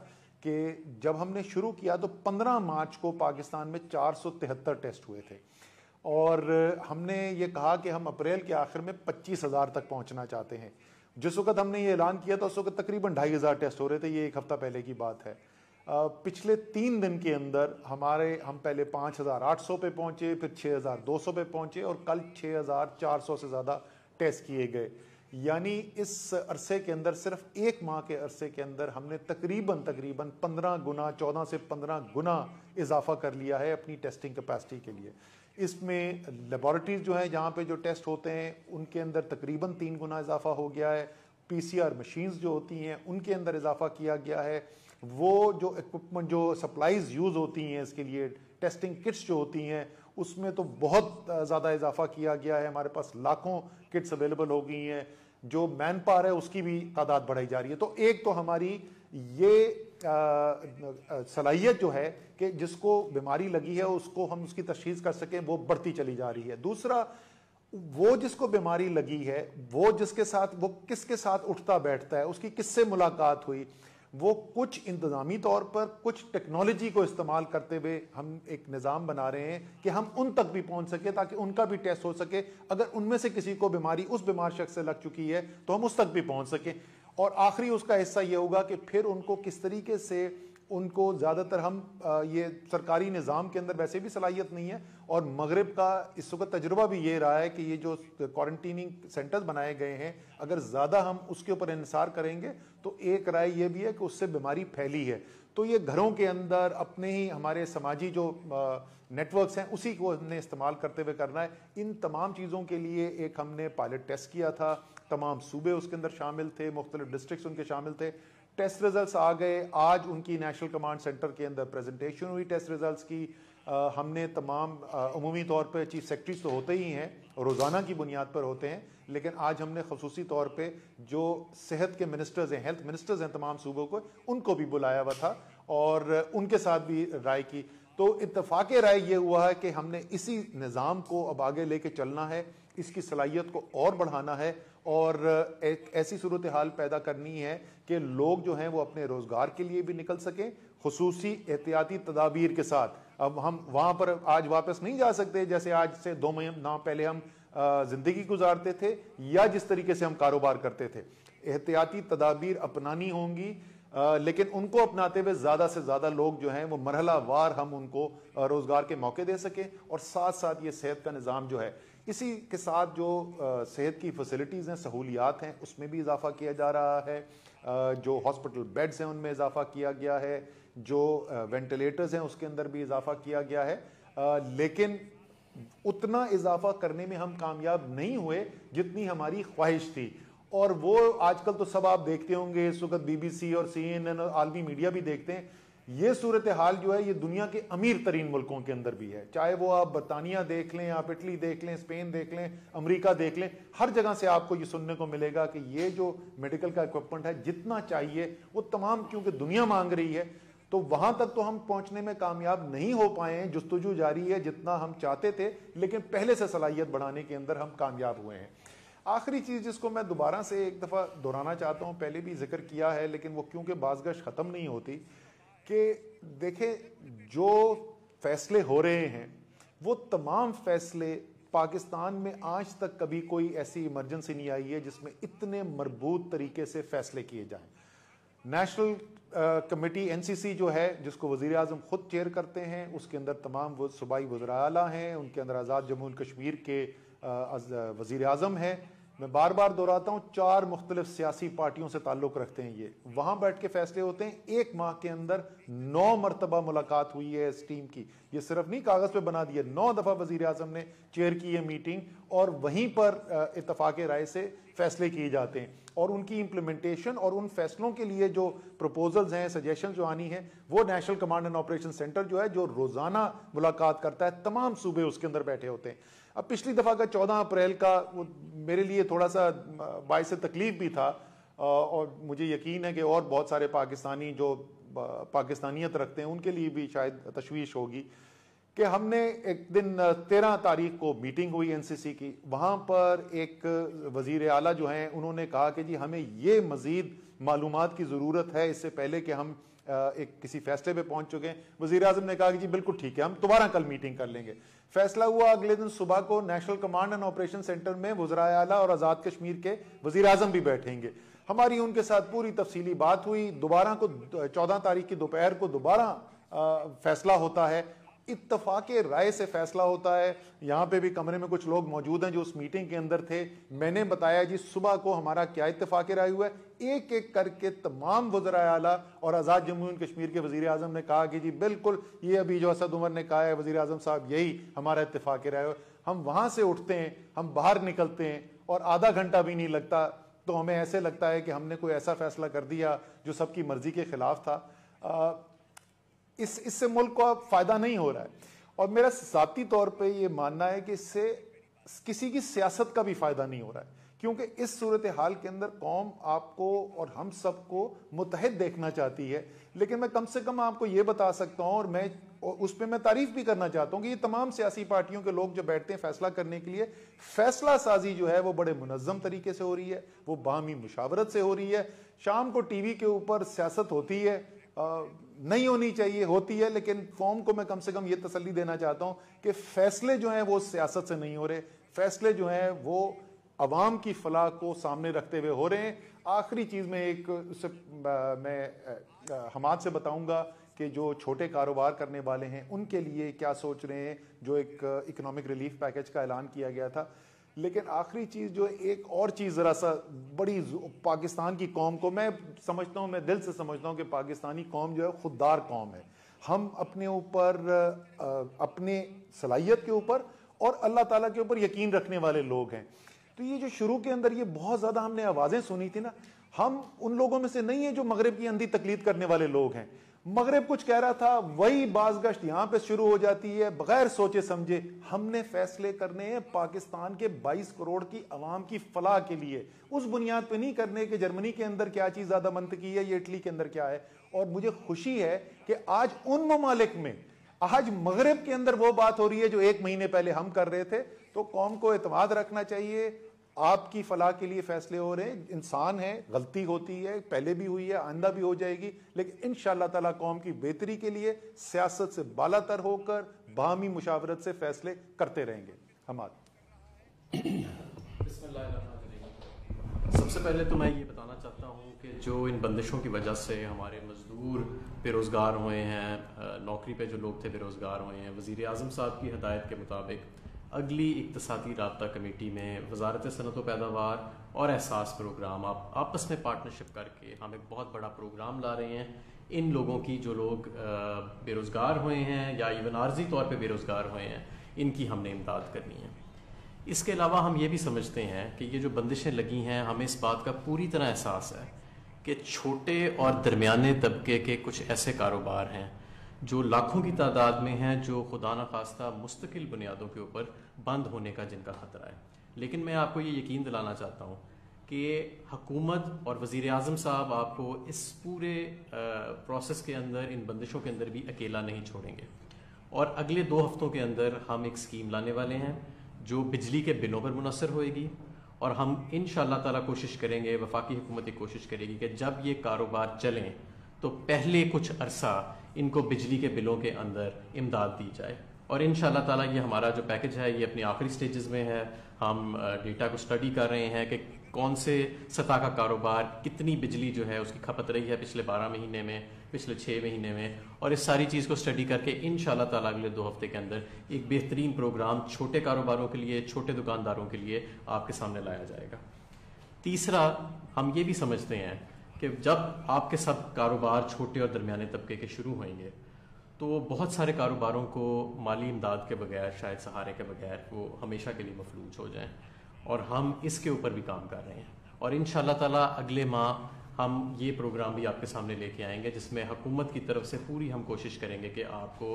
कि जब हमने शुरू किया तो 15 मार्च को पाकिस्तान में चार टेस्ट हुए थे और हमने ये कहा कि हम अप्रैल के आखिर में पच्चीस हज़ार तक पहुंचना चाहते हैं जिस वक्त हमने ये ऐलान किया था उस वक्त तकरीबन ढाई हज़ार टेस्ट हो रहे थे ये एक हफ़्ता पहले की बात है पिछले तीन दिन के अंदर हमारे हम पहले पाँच हज़ार आठ सौ पे पहुंचे फिर छः हज़ार दो सौ पे पहुंचे और कल छः हज़ार चार सौ से ज़्यादा टेस्ट किए गए यानी इस अरसे के अंदर सिर्फ एक माह के अरसे के अंदर हमने तकरीबन तकरीबन पंद्रह गुना चौदह से पंद्रह गुना इजाफा कर लिया है अपनी टेस्टिंग कैपेसिटी के लिए इसमें लेबॉरटरीज जो हैं जहाँ पे जो टेस्ट होते हैं उनके अंदर तकरीबन तीन गुना इजाफा हो गया है पीसीआर मशीन्स जो होती हैं उनके अंदर इजाफा किया गया है वो जो इक्विपमेंट जो सप्लाइज यूज़ होती हैं इसके लिए टेस्टिंग किट्स जो होती हैं उसमें तो बहुत ज़्यादा इजाफा किया गया है हमारे पास लाखों किट्स अवेलेबल हो गई हैं जो मैन पावर है उसकी भी तादाद बढ़ाई जा रही है तो एक तो हमारी ये सलाहियत जो है कि जिसको बीमारी लगी है उसको हम उसकी तशीस कर सकें वो बढ़ती चली जा रही है दूसरा वो जिसको बीमारी लगी है वो जिसके साथ वो किसके साथ उठता बैठता है उसकी किससे मुलाकात हुई वो कुछ इंतज़ामी तौर पर कुछ टेक्नोलॉजी को इस्तेमाल करते हुए हम एक निज़ाम बना रहे हैं कि हम उन तक भी पहुंच सके ताकि उनका भी टेस्ट हो सके अगर उनमें से किसी को बीमारी उस बीमार शख्स से लग चुकी है तो हम उस तक भी पहुंच सकें और आखिरी उसका हिस्सा ये होगा कि फिर उनको किस तरीके से उनको ज़्यादातर हम ये सरकारी निज़ाम के अंदर वैसे भी सलाहियत नहीं है और मगरब का इस वक्त तजुर्बा भी ये रहा है कि ये जो क्वारंटीनिंग सेंटर्स बनाए गए हैं अगर ज़्यादा हम उसके ऊपर इंसार करेंगे तो एक राय ये भी है कि उससे बीमारी फैली है तो ये घरों के अंदर अपने ही हमारे समाजी जो नेटवर्क्स हैं उसी को हमने इस्तेमाल करते हुए करना है इन तमाम चीज़ों के लिए एक हमने पायलट टेस्ट किया था तमाम सूबे उसके अंदर शामिल थे मुख्तलिफ डिस्ट्रिक्ट उनके शामिल थे टेस्ट रिजल्ट्स आ गए आज उनकी नेशनल कमांड सेंटर के अंदर प्रेजेंटेशन हुई टेस्ट रिजल्ट्स की आ, हमने तमाम अमूमी तौर पर चीफ सेक्रेटरीज तो होते ही हैं रोज़ाना की बुनियाद पर होते हैं लेकिन आज हमने खसूसी तौर पर जो सेहत के मिनिस्टर्स हैं हेल्थ मिनिस्टर्स हैं तमाम सूबों को उनको भी बुलाया हुआ था और उनके साथ भी राय की तो इतफाक़ राय ये हुआ है कि हमने इसी निज़ाम को अब आगे ले कर चलना है इसकी सलाहियत को और बढ़ाना है और एक ऐसी सूरत हाल पैदा करनी है कि लोग जो हैं वो अपने रोज़गार के लिए भी निकल सकें खसूस एहतियाती तदाबीर के साथ अब हम वहाँ पर आज वापस नहीं जा सकते जैसे आज से दो महीना पहले हम ज़िंदगी गुजारते थे या जिस तरीके से हम कारोबार करते थे एहतियाती तदाबीर अपनानी होंगी लेकिन उनको अपनाते हुए ज़्यादा से ज़्यादा लोग जो हैं वो मरहला वार हम उनको रोज़गार के मौके दे सकें और साथ साथ ये सेहत का निज़ाम जो है इसी के साथ जो सेहत की फैसिलिटीज़ हैं सहूलियात हैं उसमें भी इजाफा किया जा रहा है जो हॉस्पिटल बेड्स हैं उनमें इजाफा किया गया है जो वेंटिलेटर्स हैं उसके अंदर भी इजाफा किया गया है लेकिन उतना इजाफा करने में हम कामयाब नहीं हुए जितनी हमारी ख्वाहिश थी और वो आजकल तो सब आप देखते होंगे इस वक्त बीबीसी और सीएनएन और आलमी मीडिया भी देखते हैं ये सूरत हाल जो है ये दुनिया के अमीर तरीन मुल्कों के अंदर भी है चाहे वो आप बरतानिया देख लें आप इटली देख लें स्पेन देख लें अमेरिका देख लें हर जगह से आपको ये सुनने को मिलेगा कि ये जो मेडिकल का इक्विपमेंट है जितना चाहिए वो तमाम क्योंकि दुनिया मांग रही है तो वहां तक तो हम पहुंचने में कामयाब नहीं हो पाए हैं जस्तुजू जारी है जितना हम चाहते थे लेकिन पहले से सलाहियत बढ़ाने के अंदर हम कामयाब हुए हैं आखिरी चीज़ जिसको मैं दोबारा से एक दफ़ा दोहराना चाहता हूं पहले भी जिक्र किया है लेकिन वो क्योंकि बाजगश ख़त्म नहीं होती कि देखें जो फैसले हो रहे हैं वो तमाम फैसले पाकिस्तान में आज तक कभी कोई ऐसी इमरजेंसी नहीं आई है जिसमें इतने मरबूत तरीके से फैसले किए जाएं नेशनल कमेटी एनसीसी जो है जिसको वजीर अजम खुद चेयर करते हैं उसके अंदर तमाम वो सूबाई वजरा हैं उनके अंदर आज़ाद जम्मू कश्मीर के वज़ी अजम हैं मैं बार बार दोहराता हूँ चार मुख्तलिफ सियासी पार्टियों से ताल्लुक रखते हैं ये वहां बैठ के फैसले होते हैं एक माह के अंदर नौ मरतबा मुलाकात हुई है इस टीम की ये सिर्फ नहीं कागज पे बना दिया नौ दफा वजीर आजम ने चेयर की है मीटिंग और वहीं पर इतफाक राय से फैसले किए जाते हैं और उनकी इम्प्लीमेंटेशन और उन फैसलों के लिए जो प्रपोजल्स हैं सजेशन जो आनी है वो national command and operation centre जो है जो रोजाना मुलाकात करता है तमाम सूबे उसके अंदर बैठे होते हैं अब पिछली दफ़ा का चौदह अप्रैल का वो मेरे लिए थोड़ा सा बायस तकलीफ भी था और मुझे यकीन है कि और बहुत सारे पाकिस्तानी जो पाकिस्तानियत रखते हैं उनके लिए भी शायद तशवीश होगी कि हमने एक दिन तेरह तारीख को मीटिंग हुई एनसीसी की वहाँ पर एक वजीर अला जो हैं उन्होंने कहा कि जी हमें ये मज़ीद मालूम की ज़रूरत है इससे पहले कि हम एक किसी फैसले पे पहुंच चुके हैं वजीर अजम ने कहा कि जी बिल्कुल ठीक है हम दोबारा कल मीटिंग कर लेंगे फैसला हुआ अगले दिन सुबह को national command and operation centre में वजरा आला और आज़ाद कश्मीर के वजीर अजम भी बैठेंगे हमारी उनके साथ पूरी तफसीली बात हुई दोबारा को चौदह तारीख की दोपहर को दोबारा फैसला होता है इतफाक राय से फैसला होता है यहाँ पे भी कमरे में कुछ लोग मौजूद हैं जो उस मीटिंग के अंदर थे मैंने बताया जी सुबह को हमारा क्या इतफाक राय हुआ है एक एक करके तमाम वजरा अला और आज़ाद जम्मू एंड कश्मीर के वजीर अजम ने कहा कि जी बिल्कुल ये अभी जो असद उमर ने कहा है वजी अजम साहब यही हमारा इतफाक राय हम वहाँ से उठते हैं हम बाहर निकलते हैं और आधा घंटा भी नहीं लगता तो हमें ऐसे लगता है कि हमने कोई ऐसा फैसला कर दिया जो सबकी मर्जी के खिलाफ था इस इससे मुल्क को फ़ायदा नहीं हो रहा है और मेरा साथी तौर पे ये मानना है कि इससे किसी की सियासत का भी फ़ायदा नहीं हो रहा है क्योंकि इस सूरत हाल के अंदर कौम आपको और हम सबको मुतहद देखना चाहती है लेकिन मैं कम से कम आपको ये बता सकता हूं और मैं और उस पर मैं तारीफ भी करना चाहता हूँ कि ये तमाम सियासी पार्टियों के लोग जो बैठते हैं फैसला करने के लिए फैसला साजी जो है वो बड़े मुनज़म तरीके से हो रही है वो बाहमी मुशावरत से हो रही है शाम को टी वी के ऊपर सियासत होती है नहीं होनी चाहिए होती है लेकिन कौम को मैं कम से कम ये तसली देना चाहता हूँ कि फैसले जो हैं वो सियासत से नहीं हो रहे फैसले जो हैं वो अवाम की फलाह को सामने रखते हुए हो रहे हैं आखिरी चीज़ में एक उससे मैं हमाद से बताऊंगा कि जो छोटे कारोबार करने वाले हैं उनके लिए क्या सोच रहे हैं जो एक इकोनॉमिक रिलीफ पैकेज का ऐलान किया गया था लेकिन आखिरी चीज़ जो एक और चीज़ ज़रा सा बड़ी पाकिस्तान की कौम को मैं समझता हूँ मैं दिल से समझता हूँ कि पाकिस्तानी कौम जो है खुददार कौम है हम अपने ऊपर अपने सलाहियत के ऊपर और अल्लाह ताला के ऊपर यकीन रखने वाले लोग हैं तो ये जो शुरू के अंदर ये बहुत ज़्यादा हमने आवाज़ें सुनी थी ना हम उन लोगों में से नहीं है जो मगरब की अंधी तकलीद करने वाले लोग हैं मगरब कुछ कह रहा था वही बाजगश्त यहां पे शुरू हो जाती है बगैर सोचे समझे हमने फैसले करने हैं पाकिस्तान के 22 करोड़ की आवाम की फलाह के लिए उस बुनियाद पे नहीं करने के जर्मनी के अंदर क्या चीज ज्यादा मंत की है ये इटली के अंदर क्या है और मुझे खुशी है कि आज उन ममालिक में आज मगरब के अंदर वो बात हो रही है जो एक महीने पहले हम कर रहे थे तो कौम को एतमाद रखना चाहिए आपकी फलाह के लिए फैसले हो रहे हैं इंसान है गलती होती है पहले भी हुई है आंदा भी हो जाएगी लेकिन इन ताला कौम की बेहतरी के लिए सियासत से बालातर होकर बाहमी मुशावरत से फैसले करते रहेंगे हम आज सबसे पहले तो मैं ये बताना चाहता हूँ कि जो इन बंदिशों की वजह से हमारे मज़दूर बेरोज़गार हुए हैं नौकरी पे जो लोग थे बेरोज़गार हुए हैं वज़ी अजम साहब की हदायत के मुताबिक अगली इकतसादी रबता कमेटी में वजारत सनत व पैदावार और एहसास प्रोग्राम आप आपस में पार्टनरशिप करके हम एक बहुत बड़ा प्रोग्राम ला रहे हैं इन लोगों की जो लोग बेरोज़गार हुए हैं या इवन आर्जी तौर पर बेरोज़गार हुए हैं इनकी हमने इमदाद करनी है इसके अलावा हम ये भी समझते हैं कि ये जो बंदिशें लगी हैं हमें इस बात का पूरी तरह एहसास है कि छोटे और दरमियाने तबके के कुछ ऐसे कारोबार हैं जो लाखों की तादाद में हैं जो खुदा न खास्ता मुस्तकिल बुनियादों के ऊपर बंद होने का जिनका ख़तरा है लेकिन मैं आपको ये यकीन दिलाना चाहता हूँ कि हकूमत और वज़ी अजम साहब आपको इस पूरे प्रोसेस के अंदर इन बंदिशों के अंदर भी अकेला नहीं छोड़ेंगे और अगले दो हफ्तों के अंदर हम एक स्कीम लाने वाले हैं जो बिजली के बिलों पर मुनसर होएगी और हम इन ताला कोशिश करेंगे वफाकी हुकूमत कोशिश करेगी कि जब ये कारोबार चलें तो पहले कुछ अरसा इनको बिजली के बिलों के अंदर इमदाद दी जाए और इन ताला ये हमारा जो पैकेज है ये अपने आखिरी स्टेजेस में है हम डेटा को स्टडी कर रहे हैं कि कौन से सतह का कारोबार कितनी बिजली जो है उसकी खपत रही है पिछले बारह महीने में पिछले छः महीने में और इस सारी चीज़ को स्टडी करके इन ताला अगले दो हफ्ते के अंदर एक बेहतरीन प्रोग्राम छोटे कारोबारों के लिए छोटे दुकानदारों के लिए आपके सामने लाया जाएगा तीसरा हम ये भी समझते हैं कि जब आपके सब कारोबार छोटे और दरमियाने तबके के शुरू होंगे तो बहुत सारे कारोबारों को माली इमदाद के बगैर शायद सहारे के बगैर वो हमेशा के लिए मफलूज हो जाएं और हम इसके ऊपर भी काम कर रहे हैं और इन ताला अगले माह हम ये प्रोग्राम भी आपके सामने लेके आएंगे जिसमें हुकूमत की तरफ से पूरी हम कोशिश करेंगे कि आपको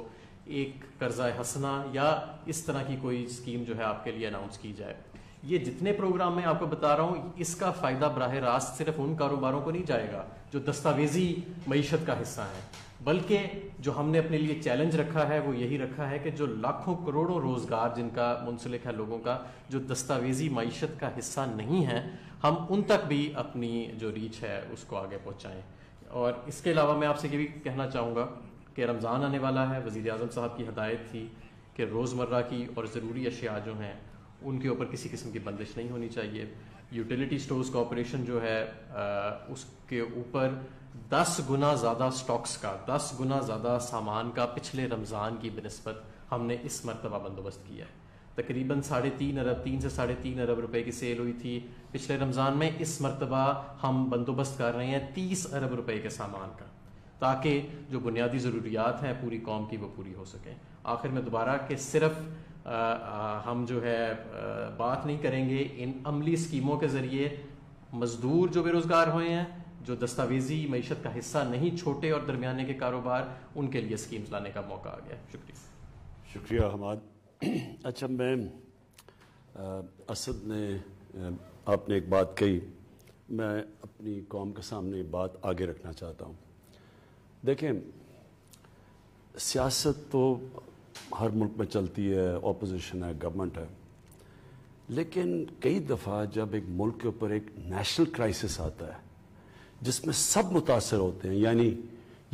एक कर्ज़ा हंसना या इस तरह की कोई स्कीम जो है आपके लिए अनाउंस की जाए ये जितने प्रोग्राम मैं आपको बता रहा हूँ इसका फ़ायदा बरह रास्त सिर्फ उन कारोबारों को नहीं जाएगा जो दस्तावेजी मीशत का हिस्सा है बल्कि जो हमने अपने लिए चैलेंज रखा है वो यही रखा है कि जो लाखों करोड़ों रोज़गार जिनका मुंसलिक है लोगों का जो दस्तावेजी मीशत का हिस्सा नहीं है हम उन तक भी अपनी जो रीच है उसको आगे पहुँचाएं और इसके अलावा मैं आपसे ये भी कहना चाहूँगा कि रमज़ान आने वाला है वजीर अजम साहब की हदायत थी कि रोज़मर्रा की और ज़रूरी अशिया जो हैं उनके ऊपर किसी किस्म की बंदिश नहीं होनी चाहिए यूटिलिटी स्टोर्स ऑपरेशन जो है आ, उसके ऊपर दस गुना ज़्यादा स्टॉक्स का दस गुना ज़्यादा सामान का पिछले रमज़ान की बनस्बत हमने इस मरतबा बंदोबस्त किया है तकरीबन साढ़े तीन अरब तीन से साढ़े तीन अरब रुपए की सेल हुई थी पिछले रमज़ान में इस मरतबा हम बंदोबस्त कर रहे हैं तीस अरब रुपए के सामान का ताकि जो बुनियादी ज़रूरियात हैं पूरी कौम की वो पूरी हो सके आखिर में दोबारा कि सिर्फ़ हम जो है आ, बात नहीं करेंगे इन अमली स्कीमों के ज़रिए मज़दूर जो बेरोज़गार हुए हैं जो दस्तावेजी मीशत का हिस्सा नहीं छोटे और दरमियाने के कारोबार उनके लिए स्कीम्स लाने का मौका आ गया शुक्रिया शुक्रिया हमाद <clears throat> अच्छा मैं असद ने आपने एक बात कही मैं अपनी कौम के सामने बात आगे रखना चाहता हूँ देखें सियासत तो हर मुल्क में चलती है ऑपोजिशन है गवर्नमेंट है लेकिन कई दफ़ा जब एक मुल्क के ऊपर एक नेशनल क्राइसिस आता है जिसमें सब मुतासर होते हैं यानी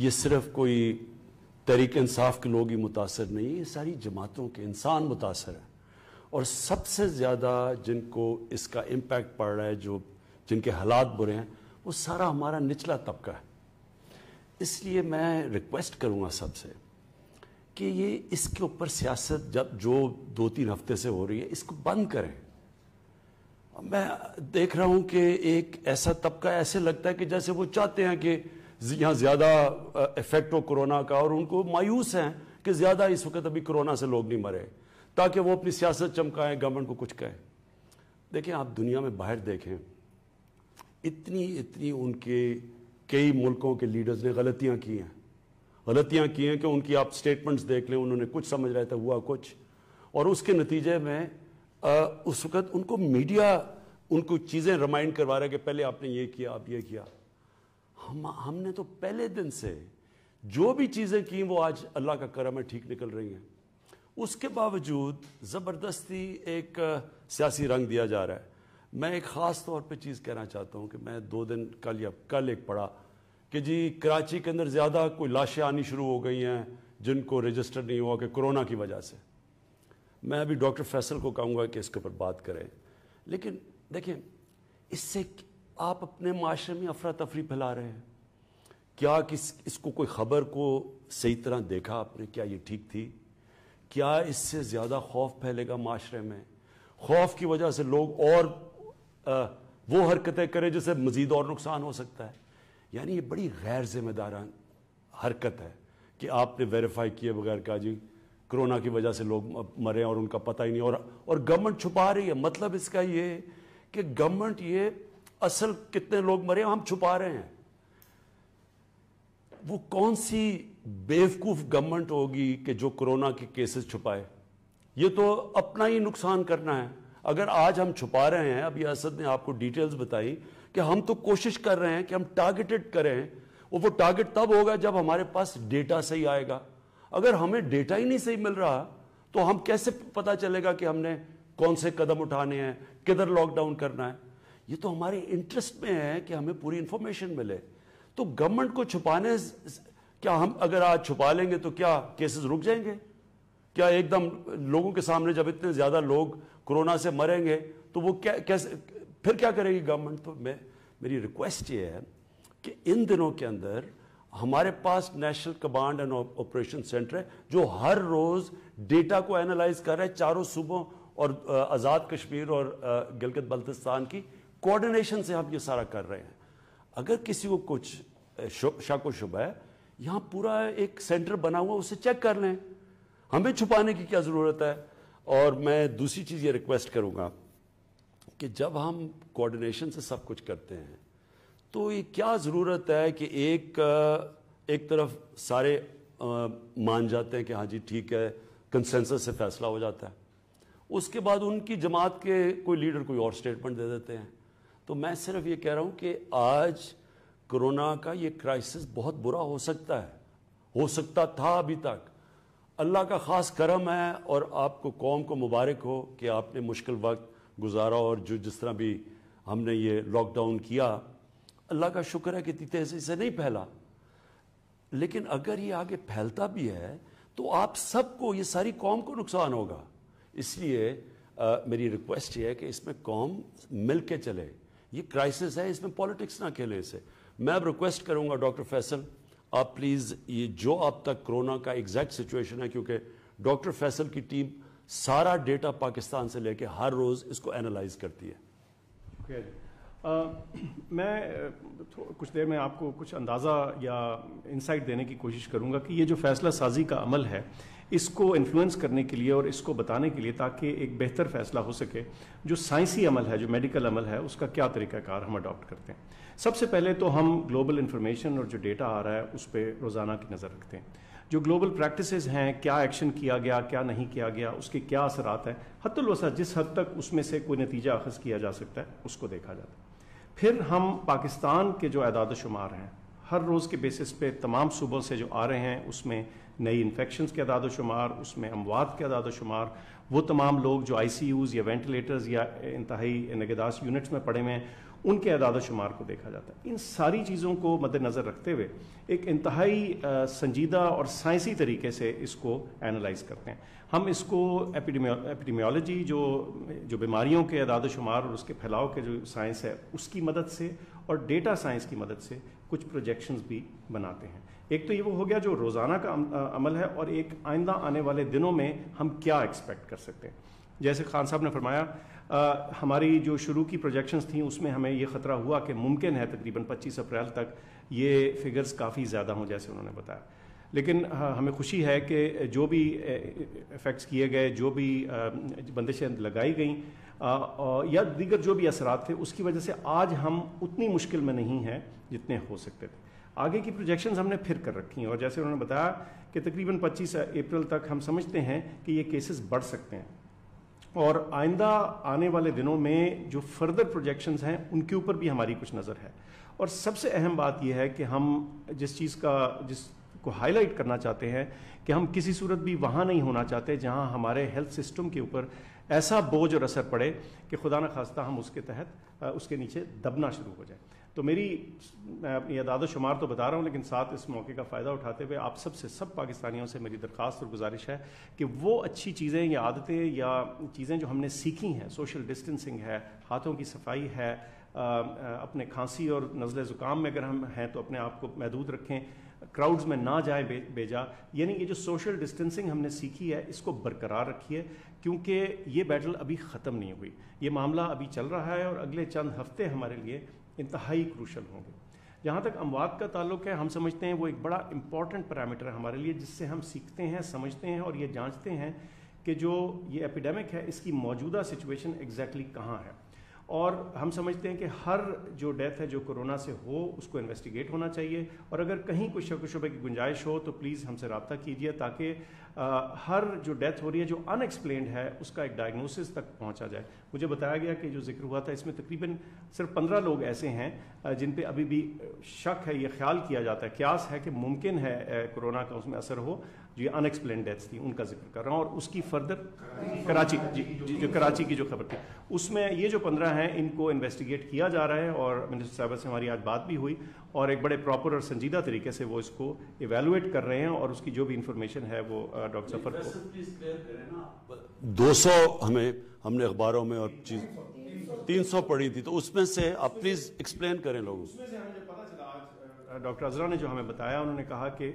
ये सिर्फ कोई तहरीक इंसाफ के लोग ही मुतासर नहीं ये सारी जमातों के इंसान मुतासर हैं और सबसे ज़्यादा जिनको इसका इम्पेक्ट पड़ रहा है जो जिनके हालात बुरे हैं वो सारा हमारा निचला तबका है इसलिए मैं रिक्वेस्ट करूँगा सबसे कि ये इसके ऊपर सियासत जब जो दो तीन हफ्ते से हो रही है इसको बंद करें मैं देख रहा हूं कि एक ऐसा तबका ऐसे लगता है कि जैसे वो चाहते हैं कि यहाँ ज़्यादा इफेक्ट हो कोरोना का और उनको मायूस हैं कि ज़्यादा इस वक्त अभी कोरोना से लोग नहीं मरे ताकि वो अपनी सियासत चमकाएं गवर्नमेंट को कुछ कहें देखें आप दुनिया में बाहर देखें इतनी इतनी उनके कई मुल्कों के लीडर्स ने गलतियां की हैं गलतियां की हैं कि उनकी आप स्टेटमेंट्स देख लें उन्होंने कुछ समझ रहा था तो हुआ कुछ और उसके नतीजे में आ, उस वक्त उनको मीडिया उनको चीज़ें रिमाइंड करवा रहा है कि पहले आपने ये किया आप ये किया हम हमने तो पहले दिन से जो भी चीज़ें की वो आज अल्लाह का करम है ठीक निकल रही हैं उसके बावजूद ज़बरदस्ती एक सियासी रंग दिया जा रहा है मैं एक ख़ास तौर पे चीज़ कहना चाहता हूँ कि मैं दो दिन कल या कल एक पढ़ा कि जी कराची के अंदर ज़्यादा कोई लाशें आनी शुरू हो गई हैं जिनको रजिस्टर नहीं हुआ कि कोरोना की वजह से मैं अभी डॉक्टर फैसल को कहूँगा कि इसके ऊपर बात करें लेकिन देखें इससे आप अपने माशरे में अफरा तफरी फैला रहे हैं क्या किस इसको कोई ख़बर को सही तरह देखा आपने क्या ये ठीक थी क्या इससे ज़्यादा खौफ फैलेगा माशरे में खौफ की वजह से लोग और आ, वो हरकतें करें जिससे मज़ीद और नुकसान हो सकता है यानी ये बड़ी गैर जिम्मेदार हरकत है कि आपने वेरीफाई किए बगैर कहा जी कोरोना की वजह से लोग मरे और उनका पता ही नहीं और और गवर्नमेंट छुपा रही है मतलब इसका ये कि गवर्नमेंट ये असल कितने लोग मरे हम छुपा रहे हैं वो कौन सी बेवकूफ गवर्नमेंट होगी कि जो कोरोना के केसेस छुपाए ये तो अपना ही नुकसान करना है अगर आज हम छुपा रहे हैं अभी असद ने आपको डिटेल्स बताई कि हम तो कोशिश कर रहे हैं कि हम टारगेटेड करें वो वो टारगेट तब होगा जब हमारे पास डेटा सही आएगा अगर हमें डेटा ही नहीं सही मिल रहा तो हम कैसे पता चलेगा कि हमने कौन से कदम उठाने हैं किधर लॉकडाउन करना है ये तो हमारे इंटरेस्ट में है कि हमें पूरी इंफॉर्मेशन मिले तो गवर्नमेंट को छुपाने क्या हम अगर आज छुपा लेंगे तो क्या केसेस रुक जाएंगे क्या एकदम लोगों के सामने जब इतने ज़्यादा लोग कोरोना से मरेंगे तो वो क्या कैसे फिर क्या करेगी गवर्नमेंट तो मैं मेरी रिक्वेस्ट ये है कि इन दिनों के अंदर हमारे पास national command and operation centre है जो हर रोज डेटा को एनालाइज कर रहा है चारों सूबों और आज़ाद कश्मीर और गिलगित बल्तिस्तान की कोऑर्डिनेशन से हम ये सारा कर रहे हैं अगर किसी को कुछ शक व शुभ है यहाँ पूरा एक सेंटर बना हुआ उसे चेक कर लें हमें छुपाने की क्या ज़रूरत है और मैं दूसरी चीज़ ये रिक्वेस्ट करूँगा कि जब हम कोऑर्डिनेशन से सब कुछ करते हैं तो ये क्या ज़रूरत है कि एक एक तरफ सारे आ, मान जाते हैं कि हाँ जी ठीक है कंसेंसस से फैसला हो जाता है उसके बाद उनकी जमात के कोई लीडर कोई और स्टेटमेंट दे देते हैं तो मैं सिर्फ ये कह रहा हूँ कि आज कोरोना का ये क्राइसिस बहुत बुरा हो सकता है हो सकता था अभी तक अल्लाह का ख़ास करम है और आपको कौम को मुबारक हो कि आपने मुश्किल वक्त गुजारा और जो जिस तरह भी हमने ये लॉकडाउन किया अल्लाह का शुक्र है कि इतनी तेज़ी से नहीं फैला लेकिन अगर ये आगे फैलता भी है तो आप सबको ये सारी कौम को नुकसान होगा इसलिए मेरी रिक्वेस्ट ये है कि इसमें कौम मिल के चले ये क्राइसिस है इसमें पॉलिटिक्स ना खेले इसे मैं अब रिक्वेस्ट करूँगा डॉक्टर फैसल आप प्लीज़ ये जो अब तक कोरोना का एग्जैक्ट सिचुएशन है क्योंकि डॉक्टर फैसल की टीम सारा डेटा पाकिस्तान से लेके हर रोज़ इसको एनालाइज करती है शुक्रिया जी आ, मैं कुछ देर में आपको कुछ अंदाज़ा या इंसाइट देने की कोशिश करूंगा कि ये जो फैसला साजी का अमल है इसको इन्फ्लुएंस करने के लिए और इसको बताने के लिए ताकि एक बेहतर फैसला हो सके जो साइंसी अमल है जो मेडिकल अमल है उसका क्या तरीक़ाकार हम अडॉप्ट करते हैं सबसे पहले तो हम ग्लोबल इन्फॉर्मेशन और जो डेटा आ रहा है उस पर रोज़ाना की नज़र रखते हैं जो ग्लोबल प्रैक्टिसेस हैं क्या एक्शन किया गया क्या नहीं किया गया उसके क्या असरात हैं हतुलवसा जिस हद तक उसमें से कोई नतीजा अखज़ किया जा सकता है उसको देखा जाता है फिर हम पाकिस्तान के जो अदाद शुमार हैं हर रोज़ के बेसिस पे तमाम सूबों से जो आ रहे हैं उसमें नई इन्फेक्शन के अदाद शुमार उसमें अमवात के अदाद शुमार वो तमाम लोग जो आई सी यूज़ या वेंटिलेटर्स या इंतहाई निगहदाश यूनिट्स में पड़े हुए हैं उनके अदाद शुमार को देखा जाता है इन सारी चीज़ों को मद्दनज़र रखते हुए एक इंतहाई संजीदा और साइंसी तरीके से इसको एनालाइज करते हैं हम इसको एपिडमियोलॉजी जो जो बीमारियों के अदाद शुमार और उसके फैलाव के जो साइंस है उसकी मदद से और डेटा साइंस की मदद से कुछ प्रोजेक्शंस भी बनाते हैं एक तो ये वो हो गया जो रोज़ाना का अमल है और एक आइंदा आने वाले दिनों में हम क्या एक्सपेक्ट कर सकते हैं जैसे खान साहब ने फरमाया हमारी जो शुरू की प्रोजेक्शंस थी उसमें हमें ये ख़तरा हुआ कि मुमकिन है तकरीबन 25 अप्रैल तक ये फिगर्स काफ़ी ज़्यादा हों जैसे उन्होंने बताया लेकिन हमें खुशी है कि जो भी इफ़ेक्ट्स किए गए जो भी बंदिशें लगाई गई या दीगर जो भी असरात थे उसकी वजह से आज हम उतनी मुश्किल में नहीं हैं जितने हो सकते थे आगे की प्रोजेक्शन हमने फिर कर रखी हैं और जैसे उन्होंने बताया कि तकरीबन 25 अप्रैल तक हम समझते हैं कि ये केसेस बढ़ सकते हैं और आइंदा आने वाले दिनों में जो फर्दर प्रोजेक्शंस हैं उनके ऊपर भी हमारी कुछ नज़र है और सबसे अहम बात यह है कि हम जिस चीज़ का जिस को हाईलाइट करना चाहते हैं कि हम किसी सूरत भी वहाँ नहीं होना चाहते जहाँ हमारे हेल्थ सिस्टम के ऊपर ऐसा बोझ और असर पड़े कि खुदा न खास्ता हम उसके तहत उसके नीचे दबना शुरू हो जाए तो मेरी मैं अपनी अदाद शुमार तो बता रहा हूँ लेकिन साथ इस मौके का फ़ायदा उठाते हुए आप सब से सब पाकिस्तानियों से मेरी दरख्वास्त और गुजारिश है कि वो अच्छी चीज़ें या आदतें या चीज़ें जो हमने सीखी हैं सोशल डिस्टेंसिंग है हाथों की सफाई है आ, अपने खांसी और नज़ल ज़ुकाम में अगर हम हैं तो अपने आप को महदूद रखें क्राउड्स में ना जाए बे, बेजा यानी ये जो सोशल डिस्टेंसिंग हमने सीखी है इसको बरकरार रखिए क्योंकि ये बैटल अभी ख़त्म नहीं हुई ये मामला अभी चल रहा है और अगले चंद हफ्ते हमारे लिए इंतहाई क्रूशल होंगे जहाँ तक अमवात का ताल्लुक है हम समझते हैं वो एक बड़ा इंपॉर्टेंट पैरामीटर है हमारे लिए जिससे हम सीखते हैं समझते हैं और ये जांचते हैं कि जो ये एपिडेमिक है इसकी मौजूदा सिचुएशन एग्जैक्टली exactly कहाँ है और हम समझते हैं कि हर जो डेथ है जो कोरोना से हो उसको इन्वेस्टिगेट होना चाहिए और अगर कहीं कुछ शक शुबे की गुंजाइश हो तो प्लीज़ हमसे रबता कीजिए ताकि हर जो डेथ हो रही है जो अनएक्सप्लेंड है उसका एक डायग्नोसिस तक पहुंचा जाए मुझे बताया गया कि जो जिक्र हुआ था इसमें तकरीबन सिर्फ पंद्रह लोग ऐसे हैं जिन पर अभी भी शक है ये ख्याल किया जाता है क्यास है कि मुमकिन है कोरोना का उसमें असर हो जो ये अनएक्सप्लेन डेथ्स थी उनका जिक्र कर रहा हूँ और उसकी फर्दर कराची जी, जी जो कराची की जो खबर थी उसमें ये जो पंद्रह हैं इनको इन्वेस्टिगेट किया जा रहा है और मिनिस्टर साहबा से हमारी आज बात भी हुई और एक बड़े प्रॉपर और संजीदा तरीके से वो इसको इवेलुएट कर रहे हैं और उसकी जो भी इंफॉर्मेशन है वो डॉक्टर सफर को दो सौ हमें हमने अखबारों में और चीज तीन सौ पढ़ी थी तो उसमें से आप प्लीज एक्सप्लेन करें लोगों को डॉक्टर अजरा ने जो हमें बताया उन्होंने कहा कि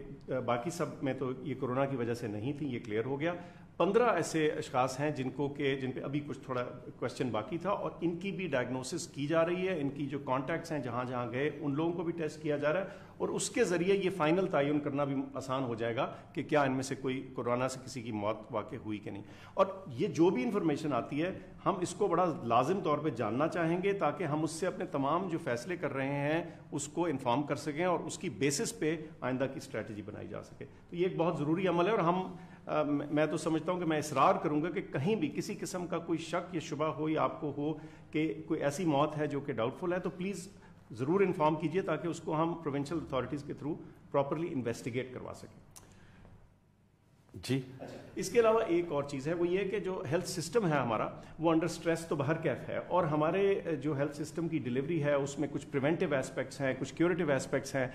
बाकी सब में तो ये कोरोना की वजह से नहीं थी ये क्लियर हो गया पंद्रह ऐसे अशखास हैं जिनको के जिन पे अभी कुछ थोड़ा क्वेश्चन बाकी था और इनकी भी डायग्नोसिस की जा रही है इनकी जो कॉन्टैक्ट्स हैं जहाँ जहाँ गए उन लोगों को भी टेस्ट किया जा रहा है और उसके ज़रिए ये फाइनल तयन करना भी आसान हो जाएगा कि क्या इनमें से कोई कोरोना से किसी की मौत वाकई हुई कि नहीं और ये जो भी इंफॉर्मेशन आती है हम इसको बड़ा लाजिम तौर पर जानना चाहेंगे ताकि हम उससे अपने तमाम जो फैसले कर रहे हैं उसको इन्फॉर्म कर सकें और उसकी बेसिस पे आइंदा की स्ट्रैटी बनाई जा सके तो ये एक बहुत ज़रूरी अमल है और हम आ, मैं तो समझता हूँ कि मैं इसरार करूँगा कि कहीं भी किसी किस्म का कोई शक या शुबा हो या आपको हो कि कोई ऐसी मौत है जो कि डाउटफुल है तो प्लीज़ ज़रूर इन्फॉर्म कीजिए ताकि उसको हम प्रोविंशियल अथॉरिटीज़ के थ्रू प्रॉपरली इन्वेस्टिगेट करवा सकें जी अच्छा इसके अलावा एक और चीज़ है वो ये कि जो हेल्थ सिस्टम है हमारा वो अंडर स्ट्रेस तो बाहर कैफ है और हमारे जो हेल्थ सिस्टम की डिलीवरी है उसमें कुछ प्रिवेंटिव एस्पेक्ट्स हैं कुछ क्यूरेटिव एस्पेक्ट्स हैं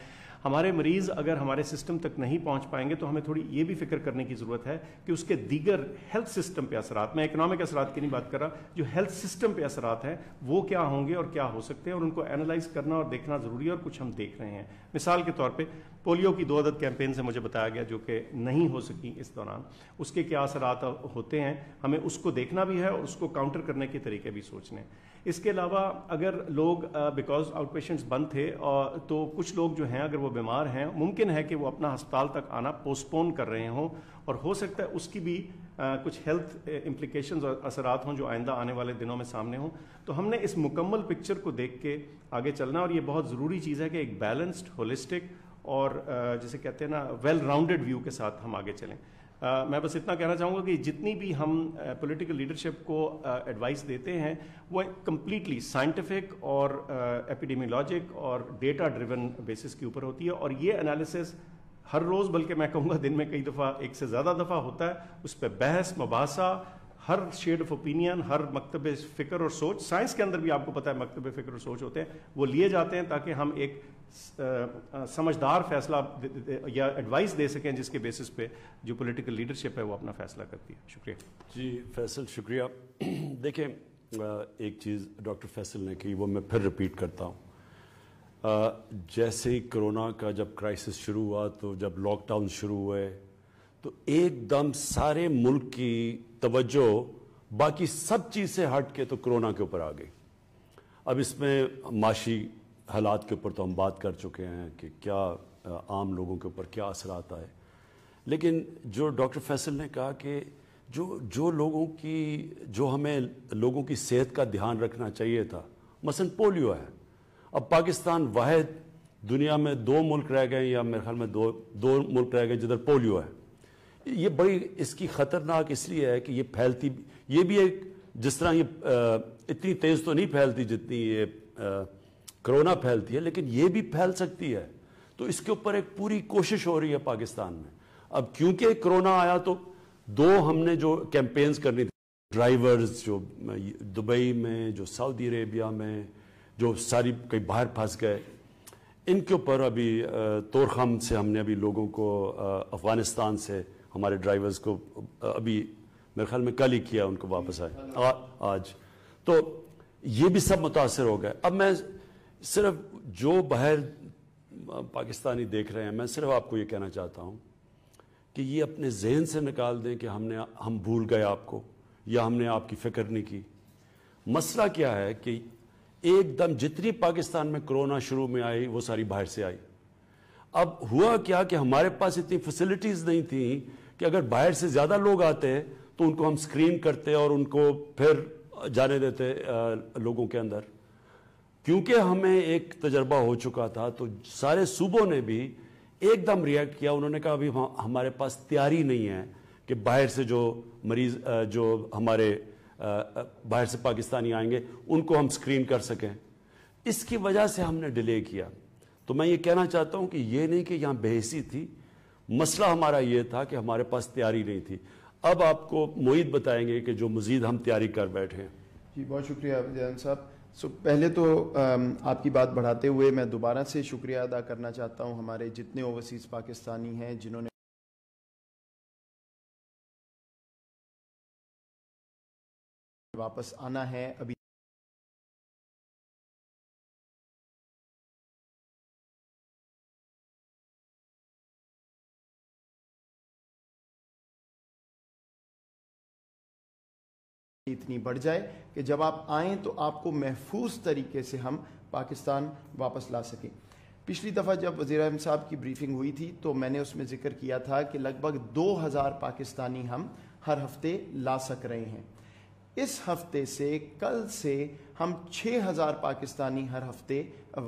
हमारे मरीज अगर हमारे सिस्टम तक नहीं पहुंच पाएंगे तो हमें थोड़ी ये भी फिक्र करने की जरूरत है कि उसके दीगर हेल्थ सिस्टम पे असरात मैं इकोनॉमिक असरात की नहीं बात कर रहा जो हेल्थ सिस्टम पे असरात हैं वो क्या होंगे और क्या हो सकते हैं और उनको एनालाइज करना और देखना जरूरी है और कुछ हम देख रहे हैं मिसाल के तौर पर पोलियो की दो अदद कैंपेन से मुझे बताया गया जो कि नहीं हो सकी इस दौरान उसके क्या असरात होते हैं हमें उसको देखना भी है और उसको काउंटर करने के तरीके भी सोचने हैं इसके अलावा अगर लोग बिकॉज आउट पेशेंट्स बंद थे और तो कुछ लोग जो हैं अगर वो बीमार हैं मुमकिन है कि वो अपना अस्पताल तक आना पोस्टपोन कर रहे हों और हो सकता है उसकी भी आ, कुछ हेल्थ इम्प्लीकेशन और असरात हों जो आइंदा आने वाले दिनों में सामने हों तो हमने इस मुकम्मल पिक्चर को देख के आगे चलना और ये बहुत ज़रूरी चीज़ है कि एक बैलेंस्ड होलिस्टिक और जैसे कहते हैं ना वेल राउंडेड व्यू के साथ हम आगे चलें Uh, मैं बस इतना कहना चाहूँगा कि जितनी भी हम पॉलिटिकल uh, लीडरशिप को एडवाइस uh, देते हैं वो कम्प्लीटली साइंटिफिक और एपिडेमियोलॉजिक और डेटा ड्रिवन बेसिस के ऊपर होती है और ये एनालिसिस हर रोज़ बल्कि मैं कहूँगा दिन में कई दफ़ा एक से ज़्यादा दफ़ा होता है उस पर बहस मुबासा हर शेड ऑफ ओपिनियन हर मकतब फ़िक्र और सोच साइंस के अंदर भी आपको पता है मकतब फ़िक्र और सोच होते हैं वो लिए जाते हैं ताकि हम एक समझदार फैसला या एडवाइस दे सकें जिसके बेसिस पे जो पॉलिटिकल लीडरशिप है वो अपना फैसला करती है शुक्रिया जी फैसल शुक्रिया <clears throat> देखें एक चीज़ डॉक्टर फैसल ने की वो मैं फिर रिपीट करता हूँ जैसे ही कोरोना का जब क्राइसिस शुरू हुआ तो जब लॉकडाउन शुरू हुए तो एकदम सारे मुल्क की तवज्जो बाकी सब चीज़ से हट के तो कोरोना के ऊपर आ गई अब इसमें माशी हालात के ऊपर तो हम बात कर चुके हैं कि क्या आम लोगों के ऊपर क्या असर आता है लेकिन जो डॉक्टर फैसल ने कहा कि जो जो लोगों की जो हमें लोगों की सेहत का ध्यान रखना चाहिए था मसलन पोलियो है अब पाकिस्तान वाद दुनिया में दो मुल्क रह गए या मेरे ख्याल में दो दो मुल्क रह गए जिधर पोलियो है ये बड़ी इसकी ख़तरनाक इसलिए है कि ये फैलती ये भी एक जिस तरह ये इतनी तेज़ तो नहीं फैलती जितनी ये कोरोना फैलती है लेकिन ये भी फैल सकती है तो इसके ऊपर एक पूरी कोशिश हो रही है पाकिस्तान में अब क्योंकि कोरोना आया तो दो हमने जो कैंपेन्स करनी थी ड्राइवर्स जो दुबई में जो सऊदी अरेबिया में जो सारी कई बाहर फंस गए इनके ऊपर अभी तोरखम से हमने अभी लोगों को अफ़गानिस्तान से हमारे ड्राइवर्स को अभी मेरे ख्याल में कल ही किया उनको वापस आए आज तो ये भी सब मुतासर हो गए अब मैं सिर्फ जो बाहर पाकिस्तानी देख रहे हैं मैं सिर्फ आपको ये कहना चाहता हूँ कि ये अपने जहन से निकाल दें कि हमने हम भूल गए आपको या हमने आपकी फ़िक्र नहीं की मसला क्या है कि एकदम जितनी पाकिस्तान में कोरोना शुरू में आई वो सारी बाहर से आई अब हुआ क्या कि हमारे पास इतनी फैसिलिटीज़ नहीं थी कि अगर बाहर से ज़्यादा लोग आते तो उनको हम स्क्रीन करते और उनको फिर जाने देते लोगों के अंदर क्योंकि हमें एक तजर्बा हो चुका था तो सारे सूबों ने भी एकदम रिएक्ट किया उन्होंने कहा अभी हमारे पास तैयारी नहीं है कि बाहर से जो मरीज जो हमारे बाहर से पाकिस्तानी आएंगे उनको हम स्क्रीन कर सकें इसकी वजह से हमने डिले किया तो मैं ये कहना चाहता हूँ कि ये नहीं कि यहाँ बेहसी थी मसला हमारा ये था कि हमारे पास तैयारी नहीं थी अब आपको मोहित बताएंगे कि जो मज़ीद हम तैयारी कर बैठे हैं जी बहुत शुक्रिया साहब सो so, पहले तो आपकी बात बढ़ाते हुए मैं दोबारा से शुक्रिया अदा करना चाहता हूँ हमारे जितने ओवरसीज़ पाकिस्तानी हैं जिन्होंने वापस आना है अभी इतनी बढ़ जाए कि जब आप आए तो आपको महफूज तरीके से हम पाकिस्तान वापस ला सकें पिछली दफ़ा जब वज़ी अहम साहब की ब्रीफिंग हुई थी तो मैंने उसमें जिक्र किया था कि लगभग 2000 पाकिस्तानी हम हर हफ्ते ला सक रहे हैं इस हफ्ते से कल से हम 6000 पाकिस्तानी हर हफ्ते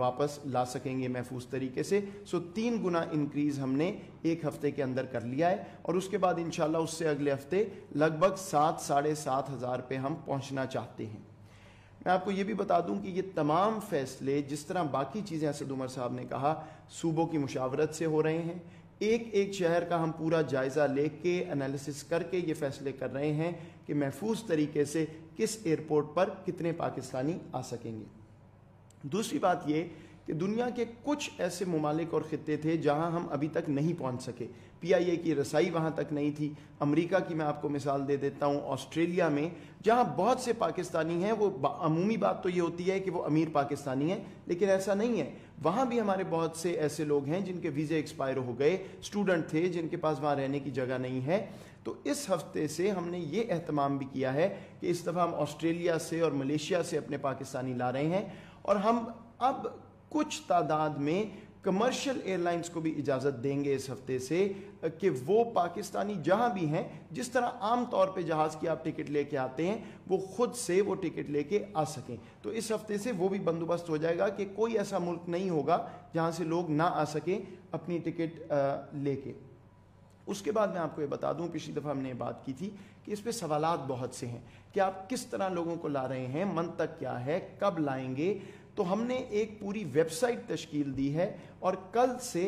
वापस ला सकेंगे महफूज तरीके से सो तीन गुना इंक्रीज़ हमने एक हफ्ते के अंदर कर लिया है और उसके बाद इन उससे अगले हफ्ते लगभग सात साढ़े सात हज़ार पे हम पहुंचना चाहते हैं मैं आपको ये भी बता दूं कि ये तमाम फैसले जिस तरह बाकी चीज़ें असद उमर साहब ने कहा सूबों की मुशावरत से हो रहे हैं एक एक शहर का हम पूरा जायज़ा लेके एनालिसिस करके ये फैसले कर रहे हैं कि महफूज तरीके से किस एयरपोर्ट पर कितने पाकिस्तानी आ सकेंगे दूसरी बात ये कि दुनिया के कुछ ऐसे ममालिक और ख़त्े थे जहां हम अभी तक नहीं पहुंच सके पीआईए की रसाई वहां तक नहीं थी अमेरिका की मैं आपको मिसाल दे देता हूं ऑस्ट्रेलिया में जहां बहुत से पाकिस्तानी हैं वो अमूमी बात तो ये होती है कि वो अमीर पाकिस्तानी हैं लेकिन ऐसा नहीं है वहां भी हमारे बहुत से ऐसे लोग हैं जिनके वीज़े एक्सपायर हो गए स्टूडेंट थे जिनके पास वहाँ रहने की जगह नहीं है तो इस हफ्ते से हमने ये अहतमाम भी किया है कि इस दफ़ा हम ऑस्ट्रेलिया से और मलेशिया से अपने पाकिस्तानी ला रहे हैं और हम अब कुछ तादाद में कमर्शियल एयरलाइंस को भी इजाज़त देंगे इस हफ्ते से कि वो पाकिस्तानी जहाँ भी हैं जिस तरह आम तौर पे जहाज़ की आप टिकट लेके आते हैं वो खुद से वो टिकट लेके आ सकें तो इस हफ्ते से वो भी बंदोबस्त हो जाएगा कि कोई ऐसा मुल्क नहीं होगा जहाँ से लोग ना आ सकें अपनी टिकट लेके उसके बाद मैं आपको ये बता दूं पिछली दफ़ा हमने ये बात की थी कि इस पर सवाल बहुत से हैं कि आप किस तरह लोगों को ला रहे हैं मन तक क्या है कब लाएंगे तो हमने एक पूरी वेबसाइट तश्कील दी है और कल से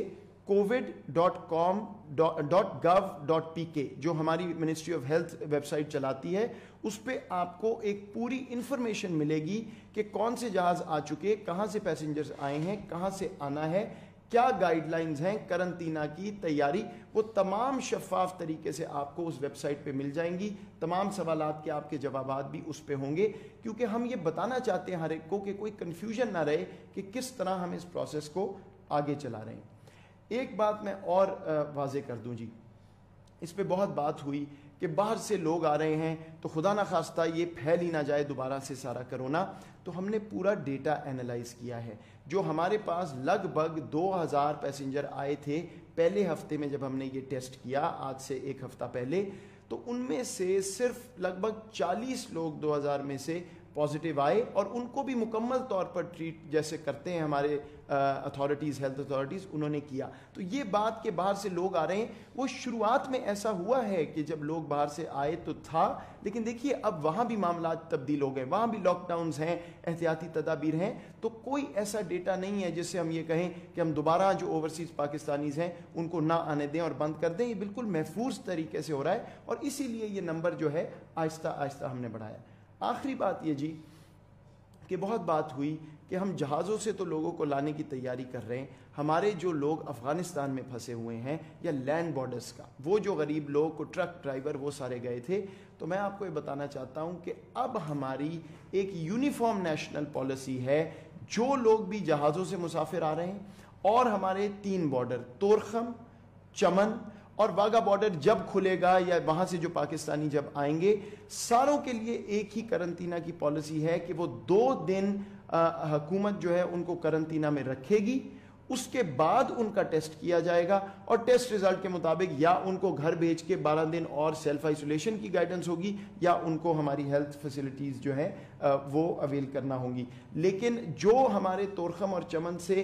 Covid dot com dot gov dot P K जो हमारी मिनिस्ट्री ऑफ हेल्थ वेबसाइट चलाती है उस पर आपको एक पूरी इंफॉर्मेशन मिलेगी कि कौन से जहाज़ आ चुके कहाँ से पैसेंजर्स आए हैं कहाँ से आना है क्या गाइडलाइंस हैं करंतना की तैयारी वो तमाम शफाफ तरीके से आपको उस वेबसाइट पे मिल जाएंगी तमाम सवाल के आपके जवाब भी उस पर होंगे क्योंकि हम ये बताना चाहते हैं हर एक को कि कोई कन्फ्यूजन ना रहे कि किस तरह हम इस प्रोसेस को आगे चला रहे हैं एक बात मैं और वाजे कर दूं जी इस पर बहुत बात हुई कि बाहर से लोग आ रहे हैं तो खुदा ना खास्ता ये फैल ही ना जाए दोबारा से सारा करोना तो हमने पूरा डेटा एनालाइज किया है जो हमारे पास लगभग 2000 पैसेंजर आए थे पहले हफ्ते में जब हमने ये टेस्ट किया आज से एक हफ्ता पहले तो उनमें से सिर्फ लगभग 40 लोग 2000 में से पॉजिटिव आए और उनको भी मुकम्मल तौर पर ट्रीट जैसे करते हैं हमारे अथॉरिटीज़ हेल्थ अथॉरिटीज़ उन्होंने किया तो ये बात के बाहर से लोग आ रहे हैं वो शुरुआत में ऐसा हुआ है कि जब लोग बाहर से आए तो था लेकिन देखिए अब वहाँ भी मामला तब्दील हो गए वहाँ भी लॉकडाउन हैं एहतियाती तदाबीर हैं तो कोई ऐसा डेटा नहीं है जिससे हम ये कहें कि हम दोबारा जो ओवरसीज़ पाकिस्तानीज़ हैं उनको ना आने दें और बंद कर दें ये बिल्कुल महफूज तरीके से हो रहा है और इसीलिए ये नंबर जो है आहिस्ता आहिस्ता हमने बढ़ाया आखिरी बात ये जी कि बहुत बात हुई कि हम जहाज़ों से तो लोगों को लाने की तैयारी कर रहे हैं हमारे जो लोग अफ़गानिस्तान में फंसे हुए हैं या लैंड बॉर्डर्स का वो जो गरीब लोग ट्रक ड्राइवर वो सारे गए थे तो मैं आपको ये बताना चाहता हूँ कि अब हमारी एक यूनिफॉर्म नेशनल पॉलिसी है जो लोग भी जहाज़ों से मुसाफिर आ रहे हैं और हमारे तीन बॉर्डर तोरखम चमन और वाघा बॉर्डर जब खुलेगा या वहां से जो पाकिस्तानी जब आएंगे सारों के लिए एक ही करंतना की पॉलिसी है कि वो दो दिन हुकूमत जो है उनको करंतना में रखेगी उसके बाद उनका टेस्ट किया जाएगा और टेस्ट रिजल्ट के मुताबिक या उनको घर भेज के 12 दिन और सेल्फ आइसोलेशन की गाइडेंस होगी या उनको हमारी हेल्थ फैसिलिटीज़ जो है वो अवेल करना होगी लेकिन जो हमारे तोरखम और चमन से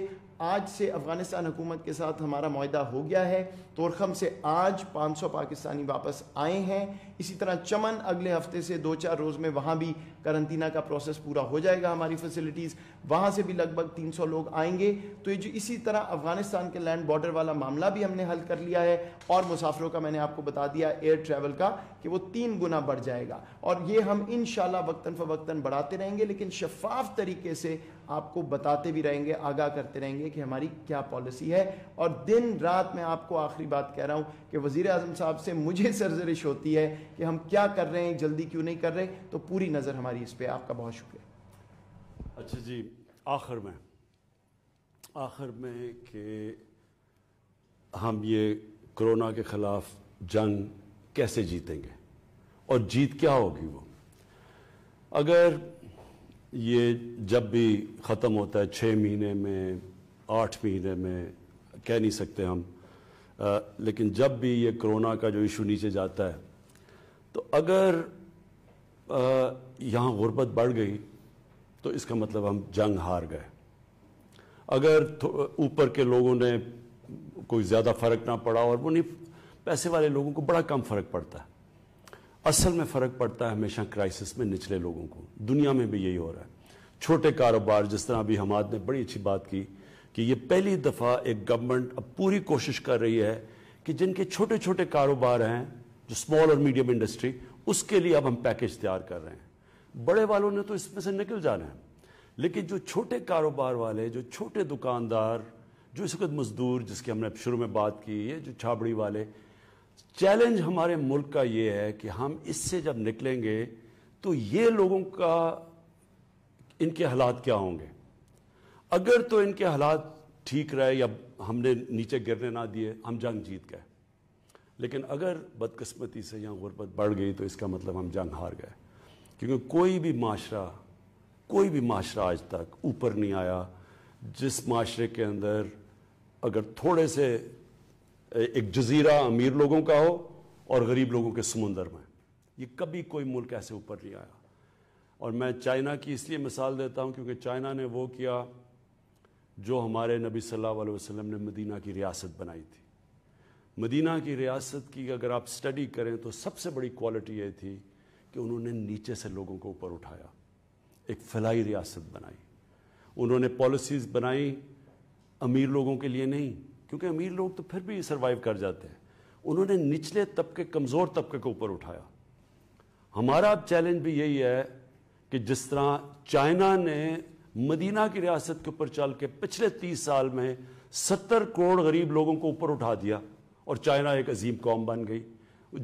आज से अफ़गानिस्तान हुकूमत के साथ हमारा माहा हो गया है तोरखम से आज 500 पाकिस्तानी वापस आए हैं इसी तरह चमन अगले हफ्ते से दो चार रोज़ में वहाँ भी करंतना का प्रोसेस पूरा हो जाएगा हमारी फैसिलिटीज़ वहाँ से भी लगभग 300 लोग आएंगे तो ये जो इसी तरह अफ़गानिस्तान के लैंड बॉर्डर वाला मामला भी हमने हल कर लिया है और मुसाफिरों का मैंने आपको बता दिया एयर ट्रैवल का कि वो तीन गुना बढ़ जाएगा और ये हम इन वक्ता फ़वक्ता बढ़ाते रहेंगे लेकिन शफाफ तरीके से आपको बताते भी रहेंगे आगाह करते रहेंगे कि हमारी क्या पॉलिसी है और दिन रात मैं आपको आखिरी बात कह रहा हूँ कि वजीर अजम साहब से मुझे सरजरिश होती है कि हम क्या कर रहे हैं जल्दी क्यों नहीं कर रहे तो पूरी नज़र हमारी इस पर आपका बहुत शुक्रिया अच्छा जी आखिर में आखिर में कि हम ये कोरोना के ख़िलाफ़ जंग कैसे जीतेंगे और जीत क्या होगी वो अगर ये जब भी ख़त्म होता है छः महीने में आठ महीने में कह नहीं सकते हम आ, लेकिन जब भी ये कोरोना का जो इशू नीचे जाता है तो अगर यहाँ गुर्बत बढ़ गई तो इसका मतलब हम जंग हार गए अगर ऊपर के लोगों ने कोई ज़्यादा फ़र्क ना पड़ा और वो नहीं पैसे वाले लोगों को बड़ा कम फ़र्क पड़ता है असल में फ़र्क पड़ता है हमेशा क्राइसिस में निचले लोगों को दुनिया में भी यही हो रहा है छोटे कारोबार जिस तरह अभी हमाद ने बड़ी अच्छी बात की कि ये पहली दफ़ा एक गवर्नमेंट अब पूरी कोशिश कर रही है कि जिनके छोटे छोटे कारोबार हैं जो स्मॉल और मीडियम इंडस्ट्री उसके लिए अब हम पैकेज तैयार कर रहे हैं बड़े वालों ने तो इसमें से निकल जाना है लेकिन जो छोटे कारोबार वाले जो छोटे दुकानदार जो इस वक्त मजदूर जिसकी हमने शुरू में बात की ये जो छाबड़ी वाले चैलेंज हमारे मुल्क का ये है कि हम इससे जब निकलेंगे तो ये लोगों का इनके हालात क्या होंगे अगर तो इनके हालात ठीक रहे या हमने नीचे गिरने ना दिए हम जंग जीत गए लेकिन अगर बदकस्मती से या गुर्बत बढ़ गई तो इसका मतलब हम जंग हार गए क्योंकि कोई भी माशरा कोई भी माशरा आज तक ऊपर नहीं आया जिस माशरे के अंदर अगर थोड़े से एक जजीरा अमीर लोगों का हो और गरीब लोगों के समुंदर में ये कभी कोई मुल्क ऐसे ऊपर नहीं आया और मैं चाइना की इसलिए मिसाल देता हूँ क्योंकि चाइना ने वो किया जो हमारे नबी सल्लल्लाहु अलैहि वसल्लम ने मदीना की रियासत बनाई थी मदीना की रियासत की अगर आप स्टडी करें तो सबसे बड़ी क्वालिटी ये थी कि उन्होंने नीचे से लोगों को ऊपर उठाया एक फलाई रियासत बनाई उन्होंने पॉलिसीज़ बनाई अमीर लोगों के लिए नहीं क्योंकि अमीर लोग तो फिर भी सर्वाइव कर जाते हैं उन्होंने निचले तबके कमज़ोर तबके को ऊपर उठाया हमारा अब चैलेंज भी यही है कि जिस तरह चाइना ने मदीना की रियासत के ऊपर चल के पिछले तीस साल में सत्तर करोड़ गरीब लोगों को ऊपर उठा दिया और चाइना एक अजीम कौम बन गई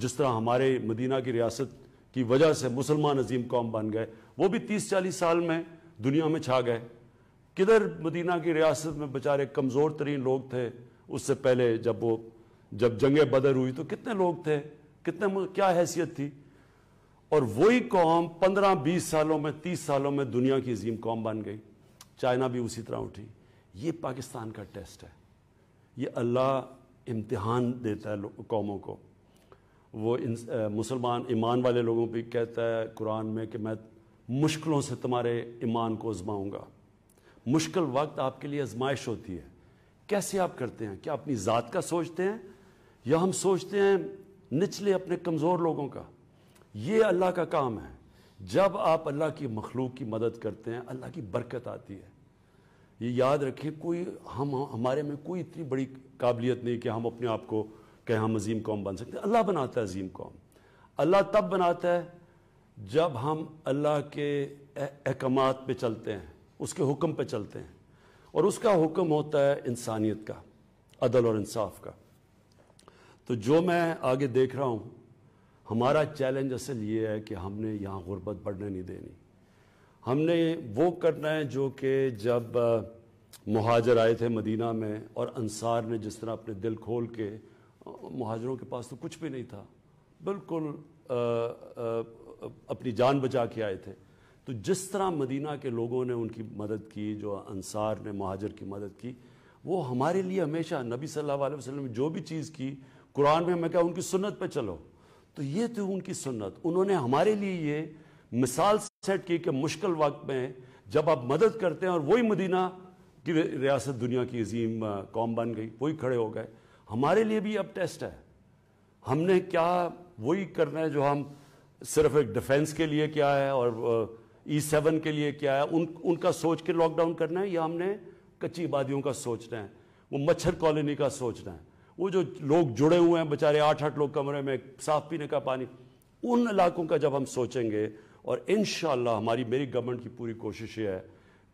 जिस तरह हमारे मदीना की रियासत की वजह से मुसलमान अजीम कौम बन गए वो भी तीस चालीस साल में दुनिया में छा गए किधर मदीना की रियासत में बेचारे कमज़ोर तरीन लोग थे उससे पहले जब वो जब जंग बदर हुई तो कितने लोग थे कितने क्या हैसियत थी और वही कौम पंद्रह बीस सालों में तीस सालों में दुनिया की अजीम कौम बन गई चाइना भी उसी तरह उठी ये पाकिस्तान का टेस्ट है ये अल्लाह इम्तहान देता है कौमों को वो मुसलमान ईमान वाले लोगों पर कहता है कुरान में कि मैं मुश्किलों से तुम्हारे ईमान को आजमाऊँगा मुश्किल वक्त आपके लिए आजमाइश होती है कैसे आप करते हैं क्या अपनी ज़ात का सोचते हैं या हम सोचते हैं निचले अपने कमज़ोर लोगों का ये अल्लाह का काम है जब आप अल्लाह की मखलूक की मदद करते हैं अल्लाह की बरकत आती है ये याद रखिए कोई हम हमारे में कोई इतनी बड़ी काबिलियत नहीं कि हम अपने आप को कहें हम अजीम कौम बन सकते हैं अल्लाह बनाता है अजीम कौम अल्लाह तब बनाता है जब हम अल्लाह के अहकाम पे चलते हैं उसके हुक्म पे चलते हैं और उसका हुक्म होता है इंसानियत का अदल और इंसाफ का तो जो मैं आगे देख रहा हूँ हमारा चैलेंज असल ये है कि हमने यहाँ गुर्बत बढ़ने नहीं देनी हमने वो करना है जो कि जब महाजर आए थे मदीना में और अंसार ने जिस तरह अपने दिल खोल के महाजरों के पास तो कुछ भी नहीं था बिल्कुल आ, आ, अपनी जान बचा के आए थे तो जिस तरह मदीना के लोगों ने उनकी मदद की जो अंसार ने महाजर की मदद की वो हमारे लिए हमेशा नबी सल्लल्लाहु अलैहि वसल्लम जो भी चीज़ की कुरान में हमें कहा उनकी सुन्नत पे चलो तो ये थी उनकी सुन्नत उन्होंने हमारे लिए ये मिसाल सेट की कि मुश्किल वक्त में जब आप मदद करते हैं और वही मदीना की रियासत दुनिया की अजीम कौम बन गई वही खड़े हो गए हमारे लिए भी अब टेस्ट है हमने क्या वही करना है जो हम सिर्फ एक डिफेंस के लिए क्या है और ई e सेवन के लिए क्या है उन उनका सोच के लॉकडाउन करना है या हमने कच्ची आबादियों का सोचना है वो मच्छर कॉलोनी का सोचना है वो जो लोग जुड़े हुए हैं बेचारे आठ आठ लोग कमरे में साफ पीने का पानी उन इलाकों का जब हम सोचेंगे और इन हमारी मेरी गवर्नमेंट की पूरी कोशिश ये है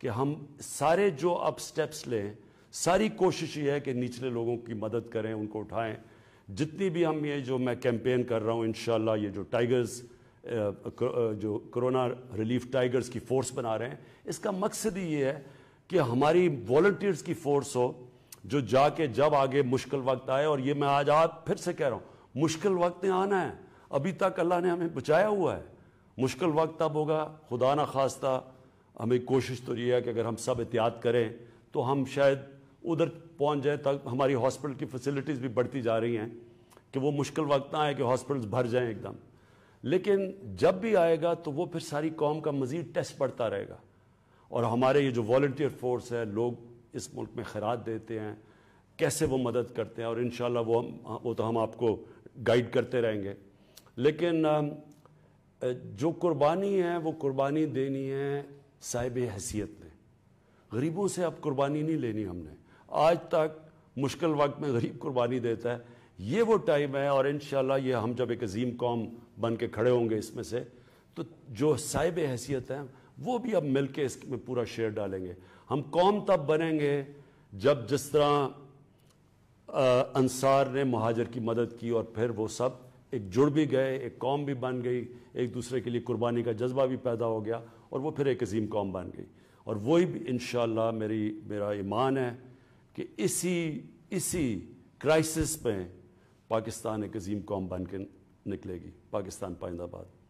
कि हम सारे जो अब स्टेप्स लें सारी कोशिश ये है कि निचले लोगों की मदद करें उनको उठाएं जितनी भी हम ये जो मैं कैंपेन कर रहा हूँ इन ये जो टाइगर्स जो कोरोना रिलीफ टाइगर्स की फोर्स बना रहे हैं इसका मकसद ही ये है कि हमारी वॉल्टियर्स की फोर्स हो जो जाके जब आगे मुश्किल वक्त आए और ये मैं आज आप फिर से कह रहा हूँ मुश्किल वक्त आना है अभी तक अल्लाह ने हमें बचाया हुआ है मुश्किल वक्त तब होगा खुदा ना खास्ता हमें कोशिश तो ये है कि अगर हम सब एहतियात करें तो हम शायद उधर पहुंच जाए तक हमारी हॉस्पिटल की फैसिलिटीज़ भी बढ़ती जा रही हैं कि वो मुश्किल वक्त ना आए कि हॉस्पिटल्स भर जाएं एकदम लेकिन जब भी आएगा तो वो फिर सारी कौम का मज़ीद टेस्ट पड़ता रहेगा और हमारे ये जो वॉल्टियर फोर्स है लोग इस मुल्क में खराज देते हैं कैसे वो मदद करते हैं और इन वो हम वो तो हम आपको गाइड करते रहेंगे लेकिन जो कुर्बानी है वो कुर्बानी देनी है साहिब हैसियत ने गरीबों से अब कुर्बानी नहीं लेनी हमने आज तक मुश्किल वक्त में गरीब कुर्बानी देता है ये वो टाइम है और इन ये हम जब एक अजीम कौम बन के खड़े होंगे इसमें से तो जो साहिब हैसियत हैं वो भी अब मिल के इसमें पूरा शेयर डालेंगे हम कौम तब बनेंगे जब जिस तरह अंसार ने महाजर की मदद की और फिर वो सब एक जुड़ भी गए एक कौम भी बन गई एक दूसरे के लिए कुर्बानी का जज्बा भी पैदा हो गया और वो फिर एक अजीम कौम बन गई और वही भी इन मेरी मेरा ईमान है कि इसी इसी क्राइसिस में पाकिस्तान एक अजीम कौम बन के निकलेगी पाकिस्तान पाइंदाबाद